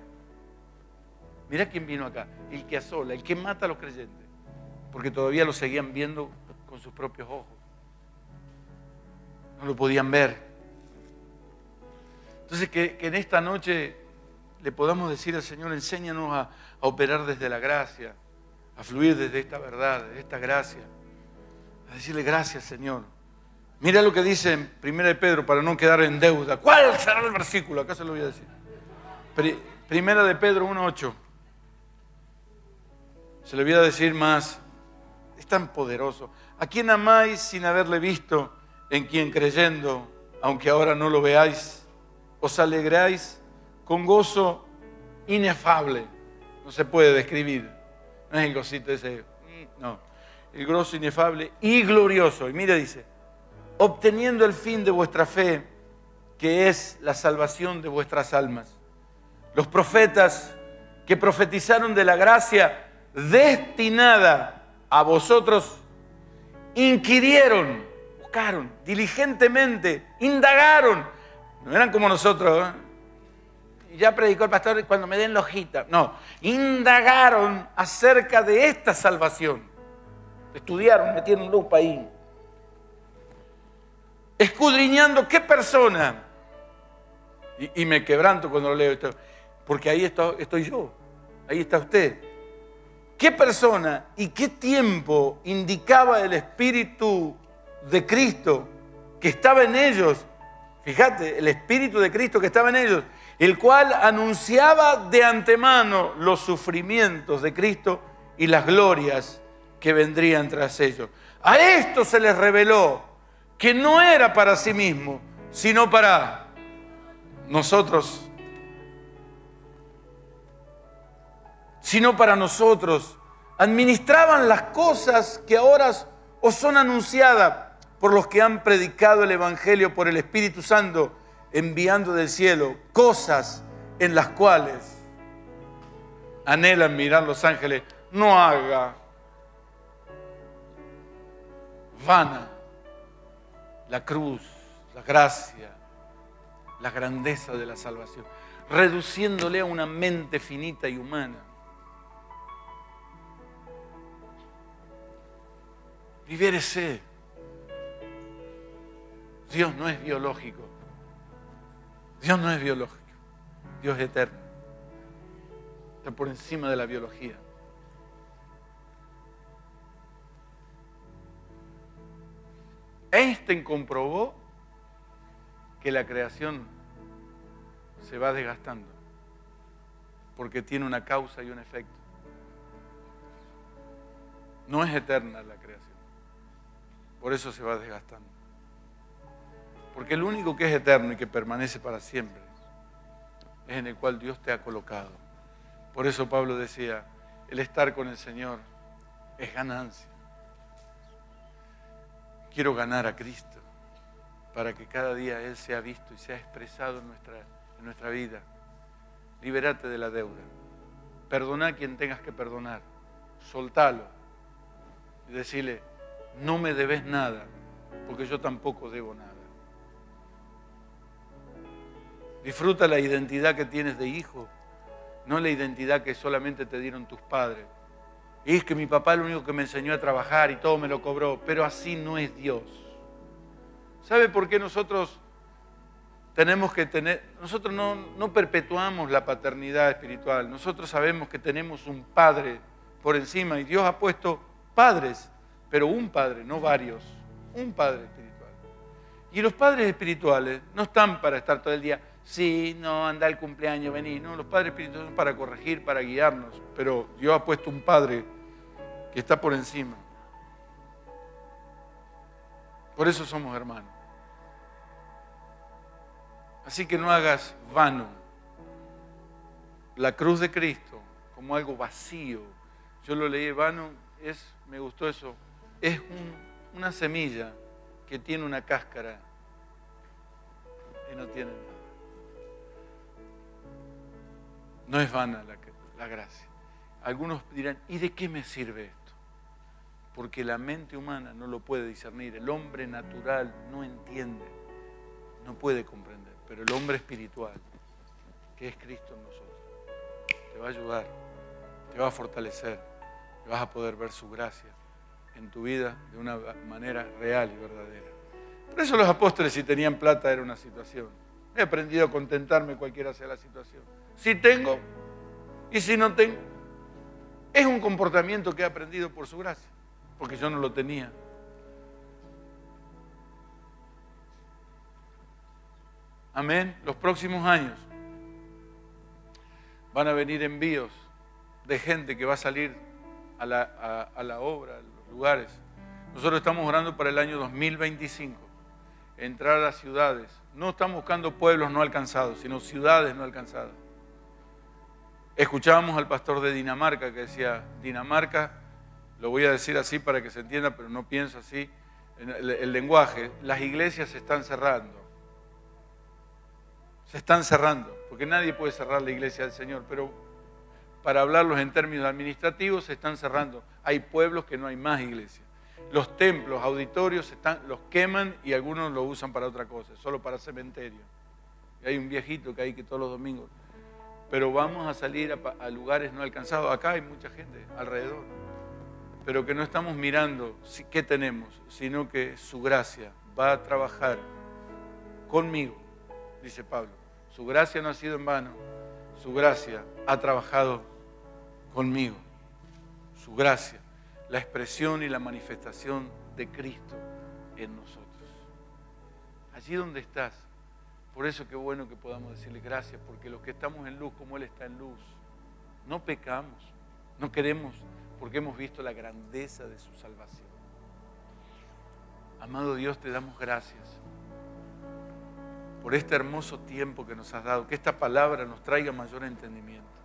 Mira quién vino acá, el que asola, el que mata a los creyentes, porque todavía lo seguían viendo con sus propios ojos. No lo podían ver. Entonces, que, en esta noche le podamos decir al Señor, enséñanos a, a, operar desde la gracia, a fluir desde esta verdad, desde esta gracia, a decirle gracias, Señor. Mira lo que dice en de Pedro para no quedar en deuda. ¿Cuál será el versículo? Acá se lo voy a decir. Primera de Pedro 1.8. Se lo voy a decir más. Es tan poderoso. ¿A quien amáis sin haberle visto? En quien creyendo, aunque ahora no lo veáis, os alegráis con gozo inefable. No se puede describir. No es el gocito ese. Mm, no. El gozo inefable y glorioso. Y mira, dice obteniendo el fin de vuestra fe, que es la salvación de vuestras almas. Los profetas que profetizaron de la gracia destinada a vosotros, inquirieron, buscaron diligentemente, indagaron. No eran como nosotros. ¿eh? Ya predicó el pastor cuando me den la hojita. No, indagaron acerca de esta salvación. Estudiaron, metieron lupa ahí escudriñando qué persona. Y, me quebranto cuando lo leo esto, porque ahí estoy yo, ahí está usted. ¿Qué persona y qué tiempo indicaba el Espíritu de Cristo que estaba en ellos? Fíjate, el Espíritu de Cristo que estaba en ellos, el cual anunciaba de antemano los sufrimientos de Cristo y las glorias que vendrían tras ellos. A esto se les reveló que no era para sí mismo, sino para nosotros. Sino para nosotros. Administraban las cosas que ahora os son anunciadas por los que han predicado el Evangelio por el Espíritu Santo, enviando del cielo cosas en las cuales anhelan mirar los ángeles. No haga vana la cruz, la gracia, la grandeza de la salvación, reduciéndole a una mente finita y humana. Viviérese. Dios no es biológico. Dios no es biológico. Dios es eterno. Está por encima de la biología. Einstein comprobó que la creación se va desgastando porque tiene una causa y un efecto. No es eterna la creación. Por eso se va desgastando. Porque el único que es eterno y que permanece para siempre es en el cual Dios te ha colocado. Por eso Pablo decía, el estar con el Señor es ganancia. Quiero ganar a Cristo para que cada día Él sea visto y sea expresado en nuestra, nuestra vida. Libérate de la deuda. Perdona a quien tengas que perdonar. Soltalo. Y decirle, no me debes nada, porque yo tampoco debo nada. Disfruta la identidad que tienes de hijo, no la identidad que solamente te dieron tus padres. Y es que mi papá lo único que me enseñó a trabajar y todo me lo cobró, pero así no es Dios. ¿Sabe por qué nosotros tenemos que tener, nosotros no, no perpetuamos la paternidad espiritual, nosotros sabemos que tenemos un padre por encima y Dios ha puesto padres, pero un padre, no varios, un padre espiritual. Y los padres espirituales no están para estar todo el día, sí, no, anda el cumpleaños, vení. No, los padres espirituales son para corregir, para guiarnos, pero Dios ha puesto un padre que está por encima. Por eso somos hermanos. Así que no hagas vano la cruz de Cristo como algo vacío. Yo lo leí vano, es, me gustó eso. Es una semilla que tiene una cáscara y no tiene nada. No es vana la, gracia. Algunos dirán, ¿y de qué me sirve esto? Porque la mente humana no lo puede discernir, el hombre natural no entiende, no puede comprender, pero el hombre espiritual, que es Cristo en nosotros, te va a ayudar, te va a fortalecer, te vas a poder ver su gracia en tu vida de una manera real y verdadera. Por eso los apóstoles si tenían plata era una situación. He aprendido a contentarme cualquiera sea la situación si tengo y si no tengo. Es un comportamiento que he aprendido por su gracia, porque yo no lo tenía. Amén. Los próximos años van a venir envíos de gente que va a salir a la, obra, a los lugares. Nosotros estamos orando para el año 2025, entrar a ciudades. No estamos buscando pueblos no alcanzados, sino ciudades no alcanzadas. Escuchábamos al pastor de Dinamarca que decía, Dinamarca, lo voy a decir así para que se entienda, pero no pienso así, el, lenguaje, las iglesias se están cerrando. Se están cerrando, porque nadie puede cerrar la iglesia del Señor, pero para hablarlos en términos administrativos se están cerrando. Hay pueblos que no hay más iglesia. Los templos, auditorios, están, los queman y algunos lo usan para otra cosa, solo para cementerio. Y hay un viejito que hay que todos los domingos pero vamos a salir a, lugares no alcanzados. Acá hay mucha gente alrededor, pero que no estamos mirando qué tenemos, sino que su gracia va a trabajar conmigo, dice Pablo. Su gracia no ha sido en vano, su gracia ha trabajado conmigo, su gracia, la expresión y la manifestación de Cristo en nosotros. Allí donde estás, por eso qué bueno que podamos decirle gracias, porque los que estamos en luz, como Él está en luz, no pecamos, no queremos, porque hemos visto la grandeza de su salvación. Amado Dios, te damos gracias por este hermoso tiempo que nos has dado, que esta palabra nos traiga mayor entendimiento.